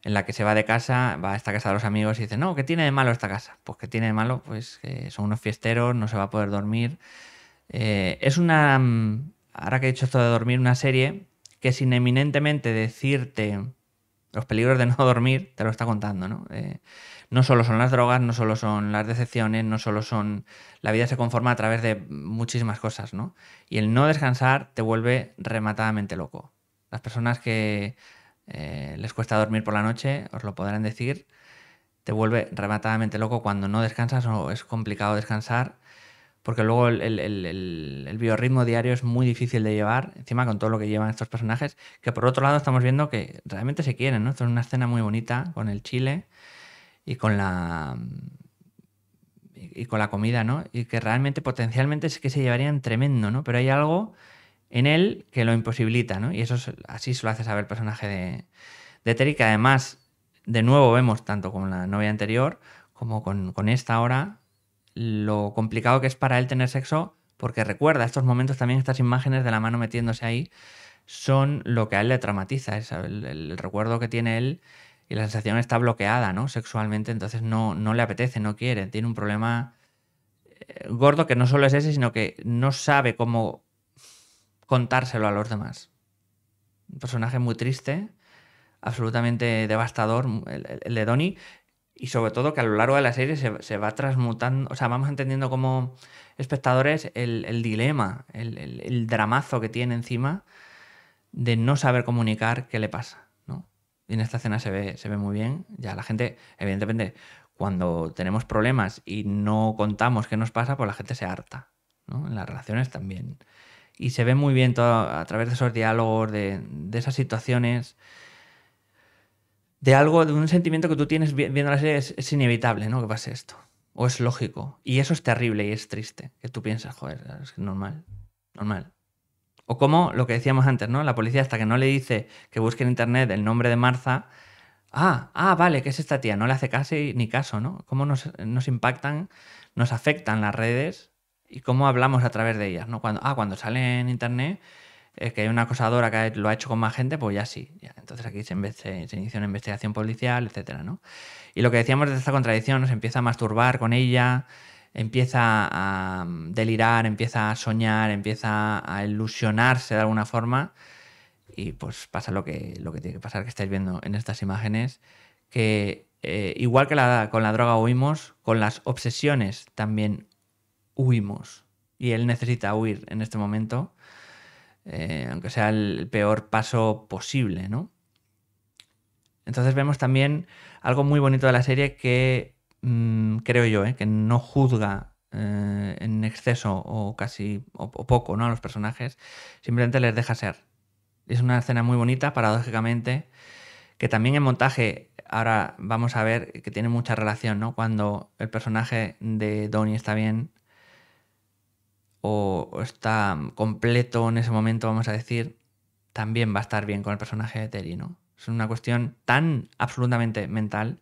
en la que se va de casa, va a esta casa de los amigos y dice, no, ¿qué tiene de malo esta casa? Pues ¿qué tiene de malo? Pues que son unos fiesteros, no se va a poder dormir. Eh, es una, mm, ahora que he dicho esto de dormir, una serie que sin eminentemente decirte los peligros de no dormir, te lo está contando, ¿no? Eh, no solo son las drogas, no solo son las decepciones, no solo son... La vida se conforma a través de muchísimas cosas, ¿no? Y el no descansar te vuelve rematadamente loco. Las personas que eh, les cuesta dormir por la noche, os lo podrán decir, te vuelve rematadamente loco cuando no descansas o es complicado descansar, porque luego el, el, biorritmo diario es muy difícil de llevar, encima con todo lo que llevan estos personajes, que por otro lado estamos viendo que realmente se quieren, ¿no? es una escena muy bonita con el chile y con la y con la comida, ¿no? Y que realmente potencialmente es que se llevarían tremendo, ¿no? Pero hay algo en él que lo imposibilita, ¿no? Y eso así se lo hace saber el personaje de, Terry, que además, de nuevo vemos tanto con la novia anterior como con, esta ahora, lo complicado que es para él tener sexo, porque recuerda estos momentos también, estas imágenes de la mano metiéndose ahí, son lo que a él le traumatiza, es el, recuerdo que tiene él y la sensación está bloqueada, ¿no? Sexualmente, entonces no, no le apetece, no quiere, tiene un problema eh, gordo que no solo es ese, sino que no sabe cómo contárselo a los demás. Un personaje muy triste, absolutamente devastador, el, de Donnie, y sobre todo que a lo largo de la serie se, va transmutando, o sea, vamos entendiendo como espectadores el, dilema, el, dramazo que tiene encima de no saber comunicar qué le pasa. ¿no? Y en esta escena se ve, se ve muy bien, ya la gente, evidentemente, cuando tenemos problemas y no contamos qué nos pasa, pues la gente se harta, ¿no? en las relaciones también y se ve muy bien todo a través de esos diálogos, de, esas situaciones, de algo, de un sentimiento que tú tienes viendo la serie, es, inevitable, ¿no? Que pase esto. O es lógico. Y eso es terrible y es triste, que tú piensas, joder, es normal, normal. O como lo que decíamos antes, ¿no? La policía hasta que no le dice que busque en internet el nombre de Marza, ah, ah, vale, que es esta tía, no le hace casi ni caso, ¿no? Cómo nos, nos impactan, nos afectan las redes y cómo hablamos a través de ellas. ¿no? Cuando, ah, cuando sale en internet eh, que hay una acosadora que lo ha hecho con más gente, pues ya sí. Entonces aquí se, inicia una investigación policial, etc. Y lo que decíamos de esta contradicción, nos empieza a masturbar con ella, empieza a mm, delirar, empieza a soñar, empieza a ilusionarse de alguna forma. Y pues pasa lo que, lo que tiene que pasar que estáis viendo en estas imágenes, que eh, igual que con la droga oímos, con las obsesiones también huimos. Y él necesita huir en este momento, eh, aunque sea el peor paso posible, ¿no? Entonces vemos también algo muy bonito de la serie que mm, creo yo, eh, que no juzga eh, en exceso o casi poco ¿no? a los personajes, simplemente les deja ser. Es una escena muy bonita, paradójicamente, que también en montaje ahora vamos a ver que tiene mucha relación, ¿no? Cuando el personaje de Donnie está bien, o, está completo en ese momento, vamos a decir, también va a estar bien con el personaje de Terry, ¿no? Es una cuestión tan absolutamente mental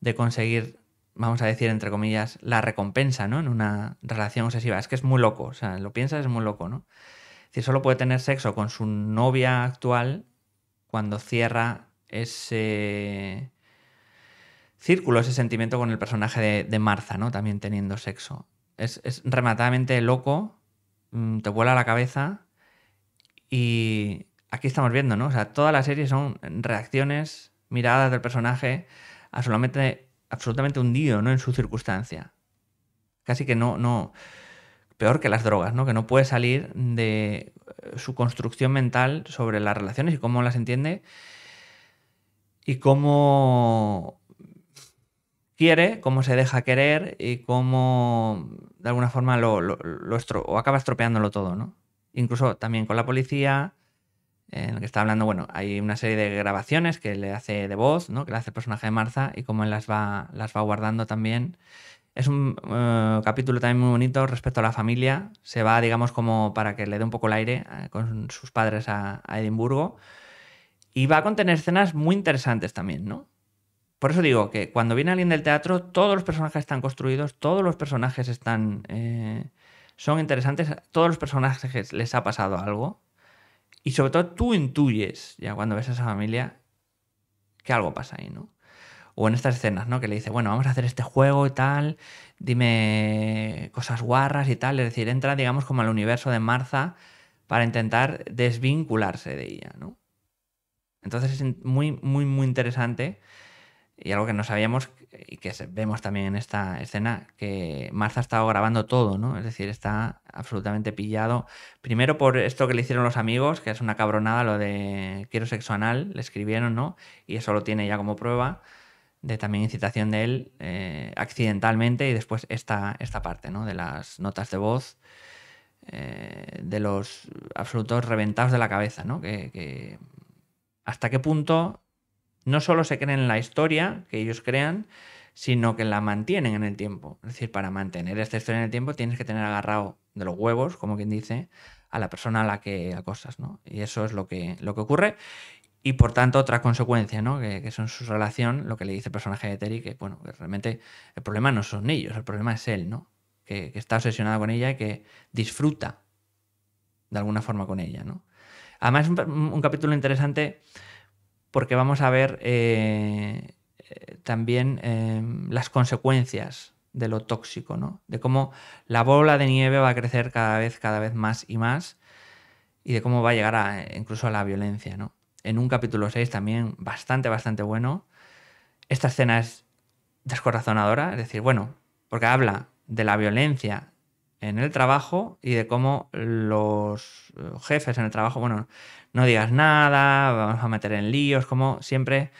de conseguir, vamos a decir, entre comillas, la recompensa, ¿no? En una relación obsesiva. Es que es muy loco, o sea, lo piensas, es muy loco, ¿no? Es decir, solo puede tener sexo con su novia actual cuando cierra ese círculo, ese sentimiento con el personaje de, de Martha, ¿no? También teniendo sexo es, rematadamente loco, mm, te vuela la cabeza y aquí estamos viendo, ¿no? O sea, toda la serie son reacciones, miradas del personaje absolutamente, absolutamente hundido, ¿no? En su circunstancia. Casi que no, no, peor que las drogas, ¿no? Que no puede salir de eh, su construcción mental sobre las relaciones y cómo las entiende y cómo quiere, cómo se deja querer y cómo de alguna forma lo, lo, o acaba estropeándolo todo, ¿no? Incluso también con la policía, en el que está hablando, bueno, hay una serie de grabaciones que le hace de voz, ¿no? Que le hace el personaje de Marza y cómo él las va, las va guardando también. Es un eh, capítulo también muy bonito respecto a la familia. Se va, digamos, como para que le dé un poco el aire eh, con sus padres a Edimburgo. Y va a contener escenas muy interesantes también, ¿no? Por eso digo que cuando viene alguien del teatro, todos los personajes están construidos, todos los personajes están. Eh, son interesantes, todos los personajes les ha pasado algo. Y sobre todo tú intuyes, ya cuando ves a esa familia, que algo pasa ahí, ¿no? O en estas escenas, ¿no? Que le dice, bueno, vamos a hacer este juego y tal, dime cosas guarras y tal. Es decir, entra, digamos, como al universo de Marza para intentar desvincularse de ella, ¿no? Entonces es muy, muy, muy interesante y algo que no sabíamos y que vemos también en esta escena, que Martha ha estado grabando todo, ¿no? Es decir, está absolutamente pillado. Primero por esto que le hicieron los amigos, que es una cabronada, lo de quiero sexo anal, le escribieron, ¿no? Y eso lo tiene ya como prueba de también incitación de él eh, accidentalmente y después esta, esta parte, ¿no? De las notas de voz. Eh, de los absolutos reventados de la cabeza, ¿no? que hasta qué punto no solo se creen en la historia que ellos crean, sino que la mantienen en el tiempo. Es decir, para mantener esta historia en el tiempo tienes que tener agarrado de los huevos, como quien dice, a la persona a la que acosas, ¿no? Y eso es lo que, lo que ocurre. Y por tanto, otra consecuencia, ¿no? Que, son su relación, lo que le dice el personaje de Terry, que bueno, realmente el problema no son ellos, el problema es él, ¿no? Que, está obsesionado con ella y que disfruta de alguna forma con ella, ¿no? Además, un capítulo interesante porque vamos a ver eh, eh, también eh, las consecuencias de lo tóxico, ¿no? De cómo la bola de nieve va a crecer cada vez, cada vez más y más, y de cómo va a llegar a, incluso a la violencia, En un capítulo 6 también bastante, bastante bueno. Esta escena es descorazonadora, es decir, bueno, porque habla de la violencia, en el trabajo y de cómo los eh, jefes en el trabajo, bueno, no digas nada, vamos a meter en líos, como siempre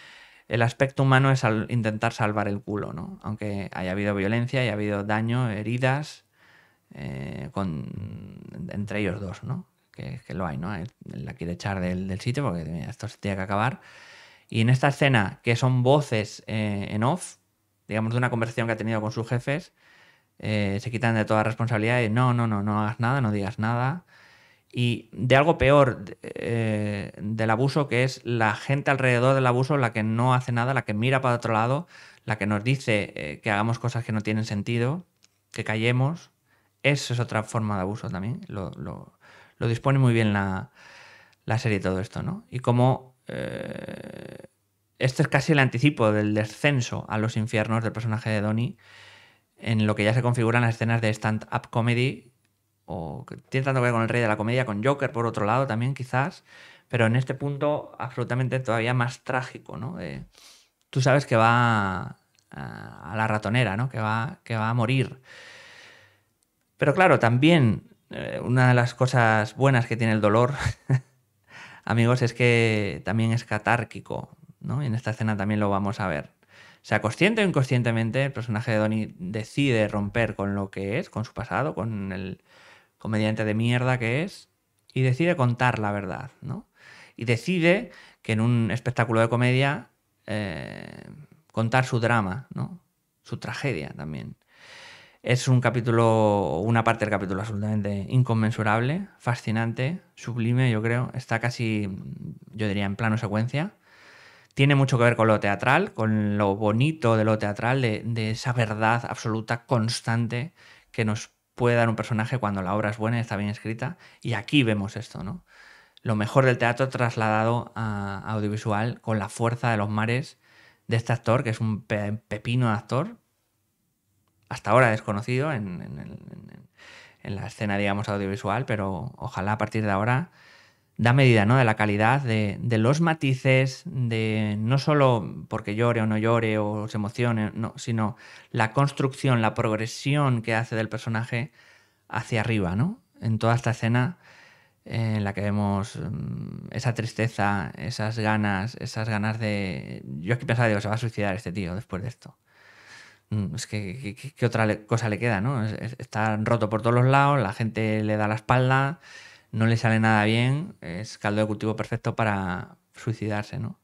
el aspecto humano es al intentar salvar el culo, ¿no? Aunque haya habido violencia, haya habido daño, heridas, eh, con, entre ellos dos, ¿no? Que, lo hay, ¿no? Eh, la quiere echar del, sitio porque esto se tiene que acabar. Y en esta escena, que son voces en off, digamos, de una conversación que ha tenido con sus jefes, eh, se quitan de toda responsabilidad y no, no, no, no hagas nada, no digas nada. Y de algo peor eh, del abuso, que es la gente alrededor del abuso, la que no hace nada, la que mira para otro lado, la que nos dice eh, que hagamos cosas que no tienen sentido, que callemos. Eso es otra forma de abuso también. Lo, dispone muy bien la, la serie todo esto, ¿no? Y como esto es casi el anticipo del descenso a los infiernos del personaje de Donnie en lo que ya se configuran las escenas de stand-up comedy, o que tiene tanto que ver con el rey de la comedia, con Joker por otro lado también quizás, pero en este punto absolutamente todavía más trágico, ¿no? tú sabes que va a, la ratonera, ¿no? Que va, que va a morir. Pero claro, también eh, una de las cosas buenas que tiene el dolor, amigos, es que también es catárquico, ¿no? Y en esta escena también lo vamos a ver sea, consciente o inconscientemente, el personaje de Donnie decide romper con lo que es, con su pasado, con el comediante de mierda que es, y decide contar la verdad, ¿no? Y decide que en un espectáculo de comedia eh, contar su drama, ¿no? Su tragedia también. Es un capítulo, una parte del capítulo absolutamente inconmensurable, fascinante, sublime, yo creo. Está casi, yo diría, en plano secuencia tiene mucho que ver con lo teatral, con lo bonito de lo teatral, de, esa verdad absoluta, constante que nos puede dar un personaje cuando la obra es buena y está bien escrita. Y aquí vemos esto, ¿no? Lo mejor del teatro trasladado a audiovisual con la fuerza de los mares de este actor, que es un pepino de actor, hasta ahora desconocido en la escena, digamos, audiovisual, pero ojalá a partir de ahora da medida ¿no? de la calidad, de, los matices, de no solo porque llore o no llore o se emocione, no, sino la construcción, la progresión que hace del personaje hacia arriba, ¿no? En toda esta escena en la que vemos mm, esa tristeza, esas ganas, esas ganas de... Yo aquí pensaba, digo, se va a suicidar este tío después de esto. Mm, es que, ¿qué otra cosa le queda, no? está roto por todos los lados, la gente le da la espalda, no le sale nada bien, es caldo de cultivo perfecto para suicidarse, ¿no?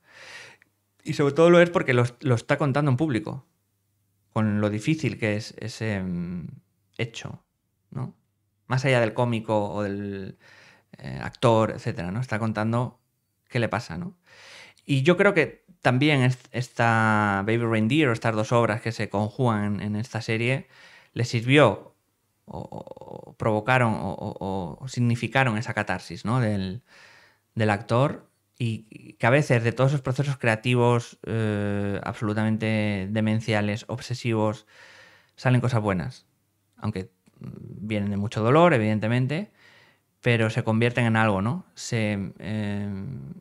Y sobre todo lo es porque lo, está contando en público, con lo difícil que es ese mm, hecho, ¿no? Más allá del cómico o del eh, actor, etcétera, ¿no? Está contando qué le pasa, ¿no? Y yo creo que también esta Baby Reindeer, estas dos obras que se conjugan en esta serie, le sirvió o, provocaron o, significaron esa catarsis ¿no? del, del, actor y que a veces de todos esos procesos creativos eh, absolutamente demenciales, obsesivos, salen cosas buenas, aunque mm, vienen de mucho dolor, evidentemente, pero se convierten en algo, ¿no? Se, em,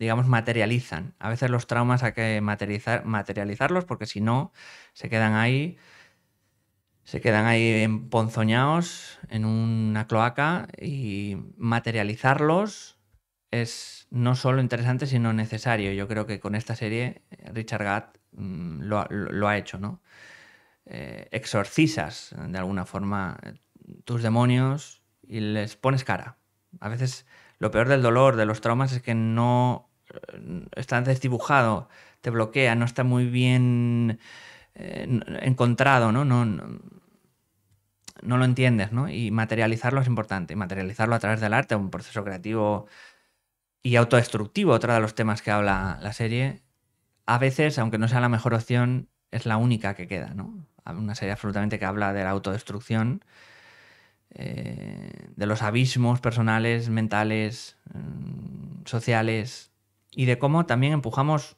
digamos, materializan. A veces los traumas hay que materializar, materializarlos porque si no, se quedan ahí se quedan ahí emponzoñados en una cloaca y materializarlos es no solo interesante, sino necesario. Yo creo que con esta serie Richard Gatt mm, lo, ha hecho, ¿no? Eh, exorcizas de alguna forma tus demonios y les pones cara. A veces lo peor del dolor, de los traumas, es que no eh, está desdibujado, te bloquea, no está muy bien eh, encontrado, ¿no? No, ¿no? lo entiendes, ¿no? Y materializarlo es importante. Materializarlo a través del arte, un proceso creativo y autodestructivo, otro de los temas que habla la serie. A veces, aunque no sea la mejor opción, es la única que queda, Una serie absolutamente que habla de la autodestrucción. Eh, de los abismos personales, mentales, mm, sociales y de cómo también empujamos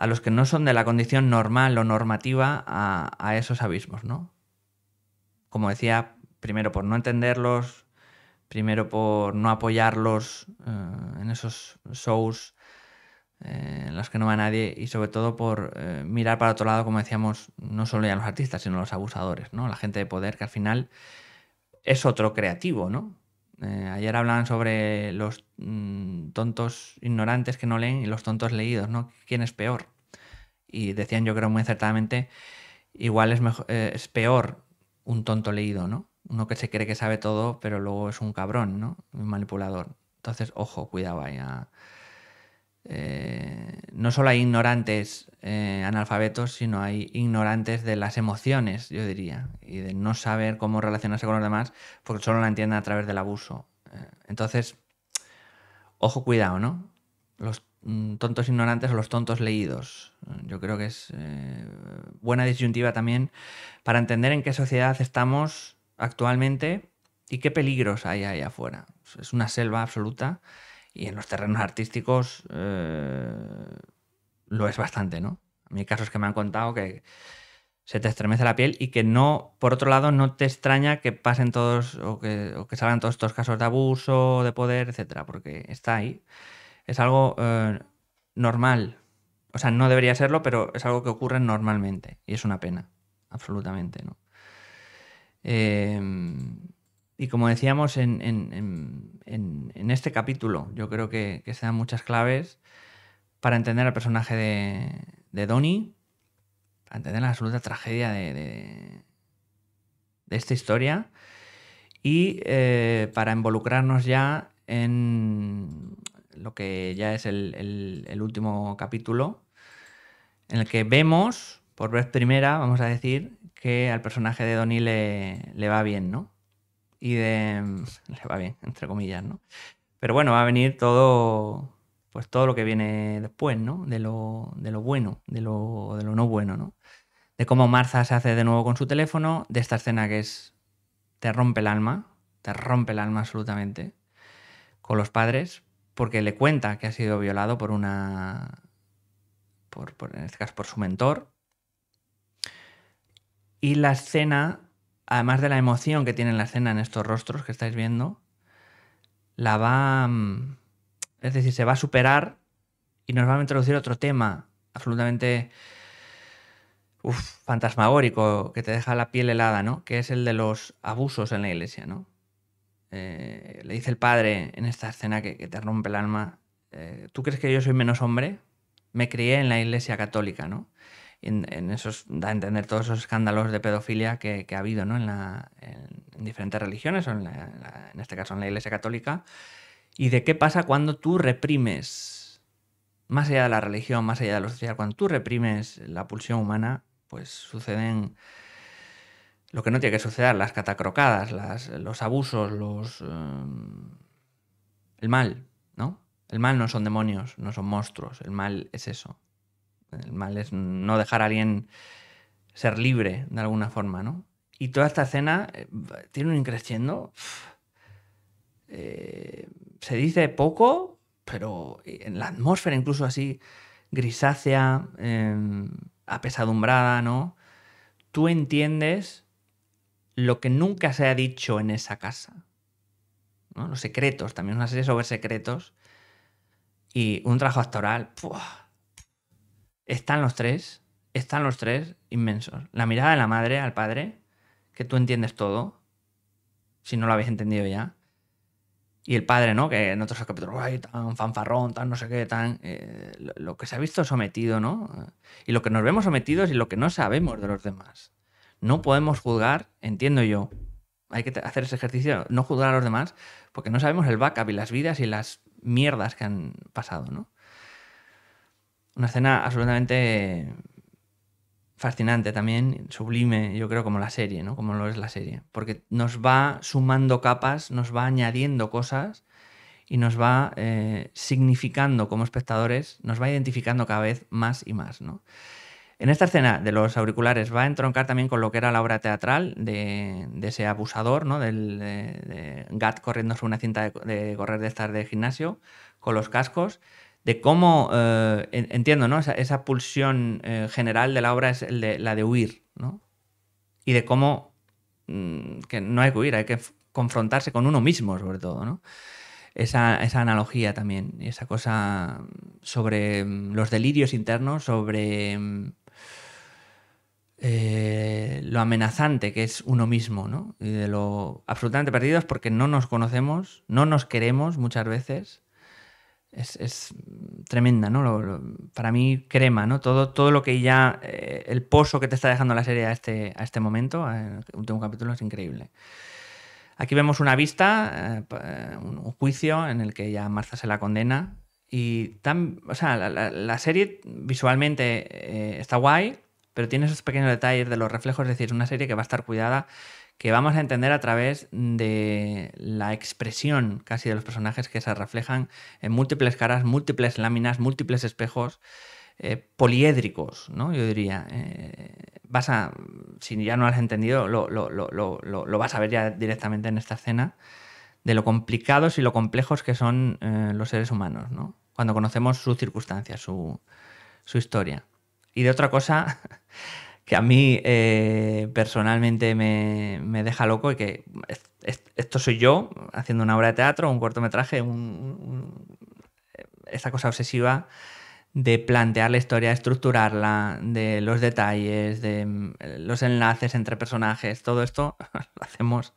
a los que no son de la condición normal o normativa a, esos abismos, ¿no? Como decía, primero por no entenderlos, primero por no apoyarlos eh, en esos shows eh, en los que no va nadie y sobre todo por eh, mirar para otro lado, como decíamos, no solo ya los artistas, sino los abusadores, ¿no? La gente de poder que al final es otro creativo, ¿no? Eh, ayer hablaban sobre los mm, tontos ignorantes que no leen y los tontos leídos, ¿no? ¿Quién es peor? Y decían, yo creo muy acertadamente, igual es, eh, es peor un tonto leído, ¿no? Uno que se cree que sabe todo, pero luego es un cabrón, ¿no? Un manipulador. Entonces, ojo, cuidado ahí eh, no solo hay ignorantes eh, analfabetos, sino hay ignorantes de las emociones, yo diría, y de no saber cómo relacionarse con los demás, porque solo la entienden a través del abuso. Eh, entonces, ojo, cuidado, ¿no? Los mm, tontos ignorantes o los tontos leídos. Yo creo que es buena disyuntiva también para entender en qué sociedad estamos actualmente y qué peligros hay ahí afuera. Es una selva absoluta y en los terrenos artísticos eh, lo es bastante, ¿no? A mí casos que me han contado que se te estremece la piel y que no, por otro lado, no te extraña que pasen todos o que, salgan todos estos casos de abuso, de poder, etcétera, porque está ahí. Es algo eh, normal. O sea, no debería serlo, pero es algo que ocurre normalmente y es una pena, absolutamente, ¿no? Eh, y como decíamos en, este capítulo, yo creo que, se dan muchas claves para entender al personaje de, de Donnie, para entender la absoluta tragedia de, esta historia y eh, para involucrarnos ya en lo que ya es el, último capítulo, en el que vemos, por vez primera, vamos a decir, que al personaje de Donnie le, le va bien, ¿no? y de... le va bien, entre comillas, ¿no? Pero bueno, va a venir todo, pues todo lo que viene después, ¿no? De lo, de lo bueno, de lo, de lo no bueno, ¿no? De cómo Marza se hace de nuevo con su teléfono, de esta escena que es... te rompe el alma, te rompe el alma absolutamente, con los padres, porque le cuenta que ha sido violado por una... por en este caso por su mentor. Y la escena además de la emoción que tiene la escena en estos rostros que estáis viendo, la va. Mm, es decir, se va a superar y nos va a introducir otro tema absolutamente. fantasmagórico, que te deja la piel helada, ¿no? Que es el de los abusos en la iglesia, ¿no? Eh, le dice el padre en esta escena que, te rompe el alma, eh, ¿tú crees que yo soy menos hombre? Me crié en la iglesia católica, ¿no? en, esos, da a entender todos esos escándalos de pedofilia que, ha habido ¿no? en, diferentes religiones, o en, este caso en la Iglesia Católica, y de qué pasa cuando tú reprimes, más allá de la religión, más allá de lo social, cuando tú reprimes la pulsión humana, pues suceden lo que no tiene que suceder, las catacrocadas, los abusos, los... Eh, el mal, ¿no? El mal no son demonios, no son monstruos, el mal es eso, el mal es no dejar a alguien ser libre de alguna forma, ¿no? Y toda esta escena eh, tiene un increciendo. Eh, se dice poco, pero en la atmósfera incluso así grisácea, em, apesadumbrada, ¿no? Tú entiendes lo que nunca se ha dicho en esa casa. Los secretos, también una serie sobre secretos. Y un trabajo actoral. Están los tres, están los tres inmensos. La mirada de la madre al padre, que tú entiendes todo, si no lo habéis entendido ya. Y el padre, ¿no? Que en otros capítulos, ¡ay, tan fanfarrón, tan no sé qué, tan. Eh, lo que se ha visto sometido, ¿no? Y lo que nos vemos sometidos y lo que no sabemos de los demás. No podemos juzgar, entiendo yo. Hay que hacer ese ejercicio, no juzgar a los demás, porque no sabemos el backup y las vidas y las mierdas que han pasado, ¿no? Una escena absolutamente fascinante también, sublime, yo creo, como la serie, ¿no? Como lo es la serie. Porque nos va sumando capas, nos va añadiendo cosas y nos va eh, significando como espectadores, nos va identificando cada vez más y más, ¿no? En esta escena de los auriculares va a entroncar también con lo que era la obra teatral de, ese abusador, ¿no? Del, de, Gat corriendo sobre una cinta de, de correr de estar de gimnasio con los cascos de cómo eh, entiendo, ¿no? Esa, pulsión eh, general de la obra es la de huir, ¿no? Y de cómo mm, que no hay que huir, hay que confrontarse con uno mismo, sobre todo, ¿no? Esa, analogía también, y esa cosa mm, sobre mm, los delirios internos, sobre eh, lo amenazante que es uno mismo, ¿no? Y de lo absolutamente perdidos porque no nos conocemos, no nos queremos muchas veces es, tremenda, ¿no? para mí crema, ¿no? Todo, todo lo que ya, eh, el pozo que te está dejando la serie a este, a este momento, el último capítulo es increíble. Aquí vemos una vista, eh, eh, un juicio en el que ya Martha se la condena. Y tan, la, serie visualmente está guay, pero tiene esos pequeños detalles de los reflejos, es decir, una serie que va a estar cuidada que vamos a entender a través de la expresión casi de los personajes que se reflejan en múltiples caras, múltiples láminas, múltiples espejos. Eh, poliédricos, ¿no? Yo diría. Eh, vas a. Si ya no has entendido, lo, vas a ver ya directamente en esta escena. De lo complicados y lo complejos que son eh, los seres humanos, ¿no? Cuando conocemos sus circunstancias, su, su historia. Y de otra cosa. que a mí eh, personalmente me, deja loco y que esto soy yo haciendo una obra de teatro, un cortometraje, un, esta cosa obsesiva de plantear la historia, estructurarla, de los detalles, de mm, los enlaces entre personajes, todo esto lo hacemos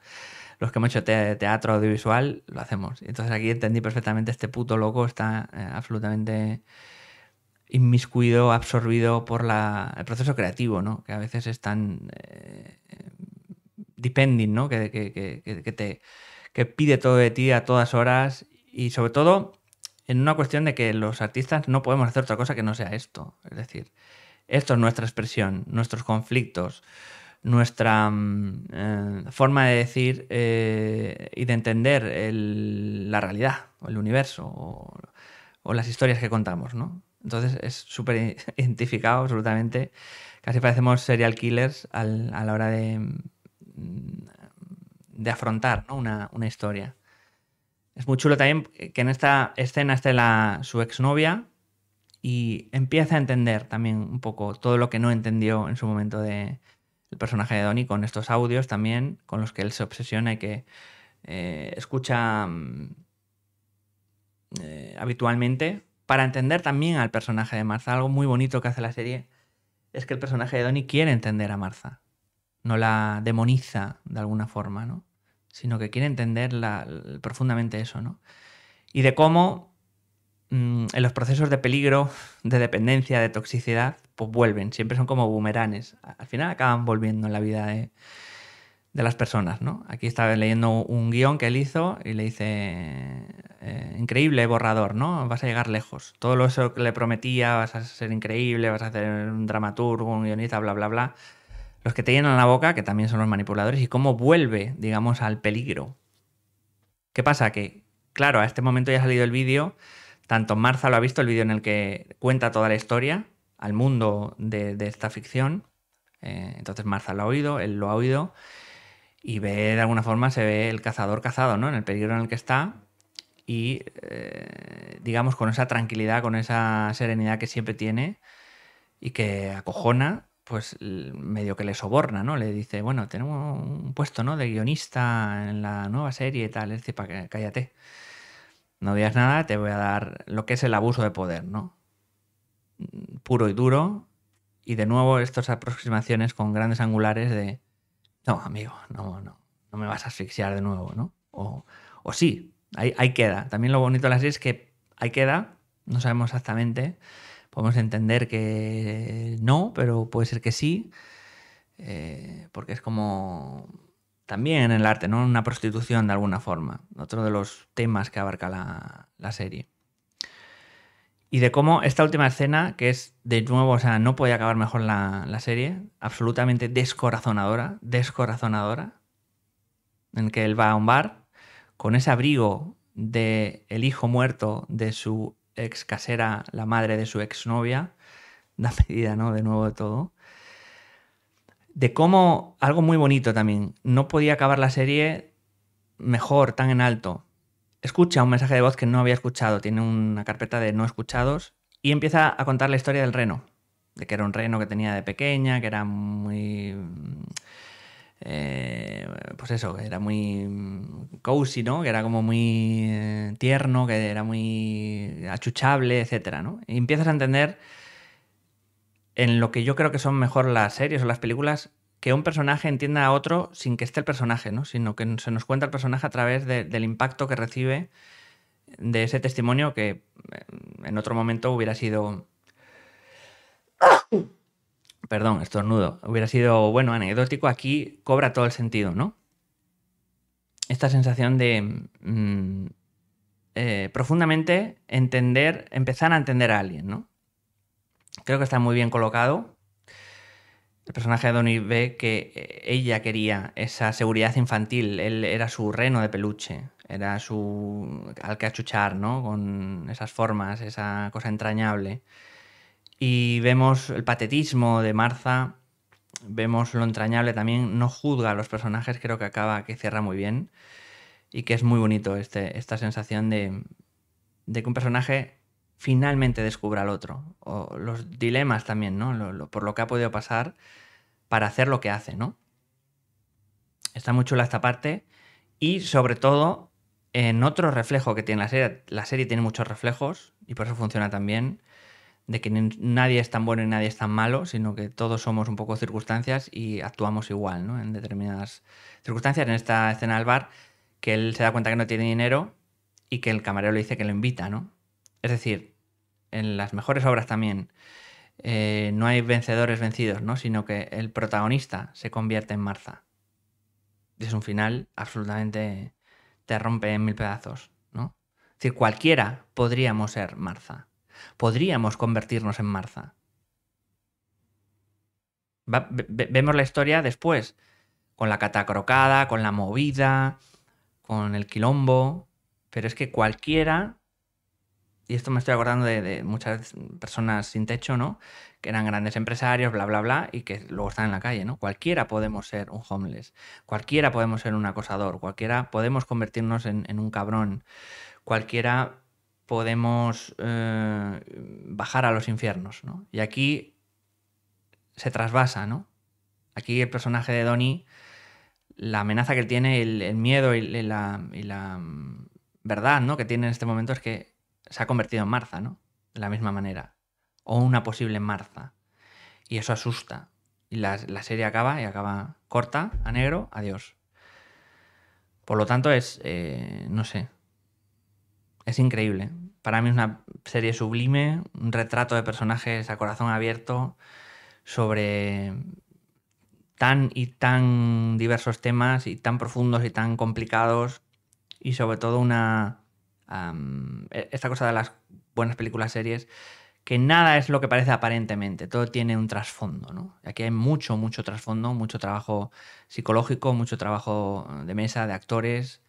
los que hemos hecho teatro audiovisual, lo hacemos. Entonces aquí entendí perfectamente, este puto loco está eh, absolutamente inmiscuido, absorbido por el proceso creativo, ¿no? que a veces es tan eh, depending, ¿no? que, te, pide todo de ti a todas horas y sobre todo en una cuestión de que los artistas no podemos hacer otra cosa que no sea esto. Es decir, esto es nuestra expresión, nuestros conflictos, nuestra mm, eh, forma de decir eh, y de entender la realidad o el universo o, las historias que contamos, ¿no? Entonces es súper identificado absolutamente. Casi parecemos serial killers a la hora de, mm, de afrontar una, historia. Es muy chulo también que en esta escena esté la, su exnovia y empieza a entender también un poco todo lo que no entendió en su momento de, personaje de Donnie con estos audios también, con los que él se obsesiona y que eh, escucha mm, eh, habitualmente para entender también al personaje de Martha. Algo muy bonito que hace la serie es que el personaje de Donnie quiere entender a Martha. No la demoniza de alguna forma, ¿no? Sino que quiere entender profundamente eso, ¿no? Y de cómo mm, en los procesos de peligro, de dependencia, de toxicidad, pues vuelven. Siempre son como boomeranes. Al final acaban volviendo en la vida de, de las personas, ¿no? Aquí estaba leyendo un guión que él hizo y le dice, eh, increíble borrador, ¿no? Vas a llegar lejos. Todo lo eso que le prometía, vas a ser increíble, vas a ser un dramaturgo, un guionista, bla, bla, bla. Los que te llenan la boca, que también son los manipuladores, y cómo vuelve, digamos, al peligro. ¿Qué pasa? Que, claro, a este momento ya ha salido el vídeo, tanto Marza lo ha visto, el vídeo en el que cuenta toda la historia al mundo de, esta ficción. Eh, entonces Marza lo ha oído, él lo ha oído y ve de alguna forma, se ve el cazador cazado, ¿no? En el peligro en el que está y, eh, digamos, con esa tranquilidad, con esa serenidad que siempre tiene y que acojona, pues medio que le soborna, ¿no? Le dice, bueno, tenemos un puesto, ¿no? De guionista en la nueva serie y tal, para que cállate. No digas nada, te voy a dar lo que es el abuso de poder, ¿no? Puro y duro. Y de nuevo, estas aproximaciones con grandes angulares de no, amigo, no, no, no me vas a asfixiar de nuevo, ¿no? O, sí, ahí, queda. También lo bonito de la serie es que ahí queda, no sabemos exactamente, podemos entender que no, pero puede ser que sí, eh, porque es como también en el arte, ¿no? Una prostitución de alguna forma, otro de los temas que abarca la serie y de cómo esta última escena, que es de nuevo, o sea, no podía acabar mejor la, serie, absolutamente descorazonadora, descorazonadora, en que él va a un bar con ese abrigo de el hijo muerto de su ex casera, la madre de su ex novia, medida, ¿no? De nuevo de todo. De cómo, algo muy bonito también, no podía acabar la serie mejor, tan en alto, escucha un mensaje de voz que no había escuchado, tiene una carpeta de no escuchados y empieza a contar la historia del reno, de que era un reno que tenía de pequeña, que era muy... Eh, pues eso, que era muy cozy, ¿no? Que era como muy eh, tierno, que era muy achuchable, etc. Y empiezas a entender en lo que yo creo que son mejor las series o las películas, que un personaje entienda a otro sin que esté el personaje, ¿no? sino que se nos cuenta el personaje a través del impacto que recibe de ese testimonio que eh, en otro momento hubiera sido... Perdón, estornudo. Hubiera sido, bueno, anecdótico. Aquí cobra todo el sentido, ¿no? Esta sensación de mm, eh, profundamente entender, empezar a entender a alguien, ¿no? Creo que está muy bien colocado el personaje de Donnie ve que eh, ella quería esa seguridad infantil, él era su reno de peluche, era su al que achuchar, ¿no? Con esas formas, esa cosa entrañable. Y vemos el patetismo de Martha, vemos lo entrañable también, no juzga a los personajes, creo que acaba, que cierra muy bien y que es muy bonito este, esta sensación de, de que un personaje finalmente descubra al otro. O los dilemas también, ¿no? por lo que ha podido pasar para hacer lo que hace, ¿no? Está muy chula esta parte. Y sobre todo, en otro reflejo que tiene la serie, la serie tiene muchos reflejos y por eso funciona también, de que nadie es tan bueno y nadie es tan malo, sino que todos somos un poco circunstancias y actuamos igual, ¿no? En determinadas circunstancias. En esta escena del bar, que él se da cuenta que no tiene dinero y que el camarero le dice que lo invita, ¿no? Es decir, en las mejores obras también, eh, no hay vencedores vencidos, ¿no? Sino que el protagonista se convierte en Marza. Es un final absolutamente te rompe en mil pedazos, ¿no? Es decir, cualquiera podríamos ser Marza. Podríamos convertirnos en Marza. vemos la historia después, con la catacrocada, con la movida, con el quilombo, pero es que cualquiera y esto me estoy acordando de, muchas personas sin techo, ¿no? Que eran grandes empresarios, bla, bla, bla, y que luego están en la calle, ¿no? Cualquiera podemos ser un homeless, cualquiera podemos ser un acosador, cualquiera podemos convertirnos en, un cabrón, cualquiera podemos eh, bajar a los infiernos, ¿no? Y aquí se trasvasa, ¿no? Aquí el personaje de Donnie, la amenaza que tiene, el, miedo la, y la mm, verdad, ¿no? Que tiene en este momento es que se ha convertido en Marza, ¿no? De la misma manera. O una posible Marza. Y eso asusta. Y la, serie acaba y acaba corta, a negro, adiós. Por lo tanto, es. Eh, no sé. Es increíble. Para mí es una serie sublime, un retrato de personajes a corazón abierto sobre tan y tan diversos temas y tan profundos y tan complicados y sobre todo una e, esta cosa de las buenas películas, series, que nada es lo que parece aparentemente, todo tiene un trasfondo, ¿no? Aquí hay mucho, mucho trasfondo, mucho trabajo psicológico, mucho trabajo de mesa, de actores,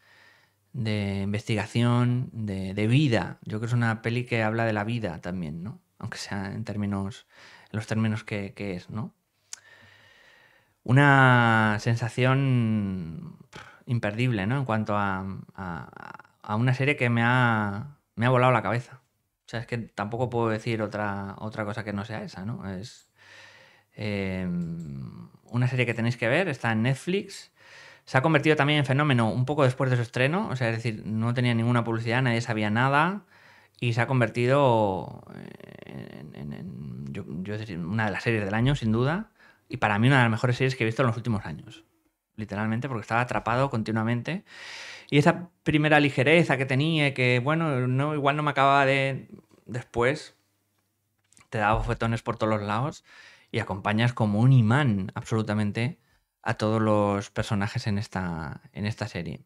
de investigación, de, vida. Yo creo que es una peli que habla de la vida también, ¿no? Aunque sea en términos, en los términos que, es, ¿no? Una sensación imperdible, ¿no? En cuanto a, a una serie que me ha, me ha volado la cabeza. O sea, es que tampoco puedo decir otra, otra cosa que no sea esa, ¿no? Es em, una serie que tenéis que ver, está en Netflix. Se ha convertido también en fenómeno un poco después de su estreno, o sea, es decir, no tenía ninguna publicidad, nadie sabía nada y se ha convertido en, una de las series del año, sin duda, y para mí una de las mejores series que he visto en los últimos años, literalmente, porque estaba atrapado continuamente. Y esa primera ligereza que tenía, que bueno, no, igual no me acababa de... Después te daba bofetones por todos los lados y acompañas como un imán absolutamente a todos los personajes en esta, en esta serie.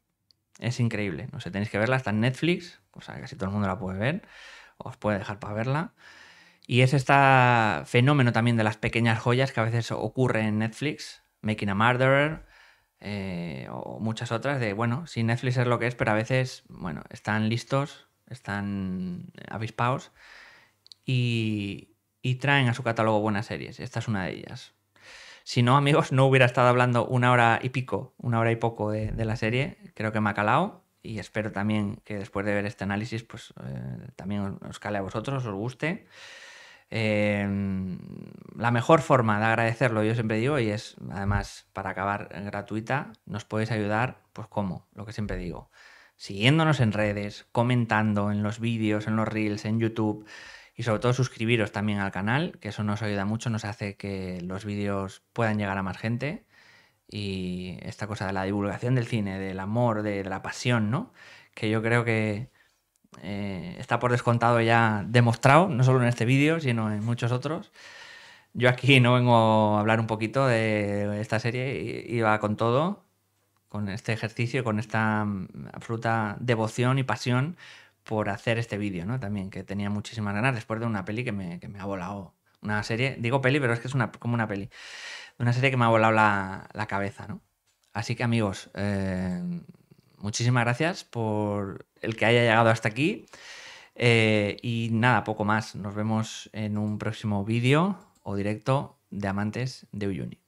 Es increíble, no sé, tenéis que verla, está en Netflix, o sea, casi todo el mundo la puede ver, os puede dejar para verla. Y es este fenómeno también de las pequeñas joyas que a veces ocurre en Netflix, Making a Murderer, eh, o muchas otras de, bueno, si Netflix es lo que es, pero a veces, bueno, están listos, están avispados y, traen a su catálogo buenas series. Esta es una de ellas. Si no, amigos, no hubiera estado hablando una hora y pico, una hora y poco de, la serie. Creo que me ha calado y espero también que después de ver este análisis, pues eh, también os cale a vosotros, os guste. Em, la mejor forma de agradecerlo, yo siempre digo, y es además para acabar eh, gratuita, nos podéis ayudar, pues como, lo que siempre digo, siguiéndonos en redes, comentando en los vídeos, en los reels, en YouTube y sobre todo suscribiros también al canal, que eso nos ayuda mucho, nos hace que los vídeos puedan llegar a más gente y esta cosa de la divulgación del cine, del amor, de, de la pasión, ¿no? Que yo creo que, eh, está por descontado ya demostrado, no solo en este vídeo, sino en muchos otros. Yo aquí no vengo a hablar un poquito de esta serie, y iba con todo, con este ejercicio, con esta mm, absoluta devoción y pasión por hacer este vídeo, ¿no? También, que tenía muchísimas ganas después de una peli que me, ha volado. Una serie, digo peli, pero es que es una, como una peli. Una serie que me ha volado la, cabeza, ¿no? Así que amigos, eh, muchísimas gracias por el que haya llegado hasta aquí. Eh, y nada, poco más. Nos vemos en un próximo vídeo o directo de Amantes de Uyuni.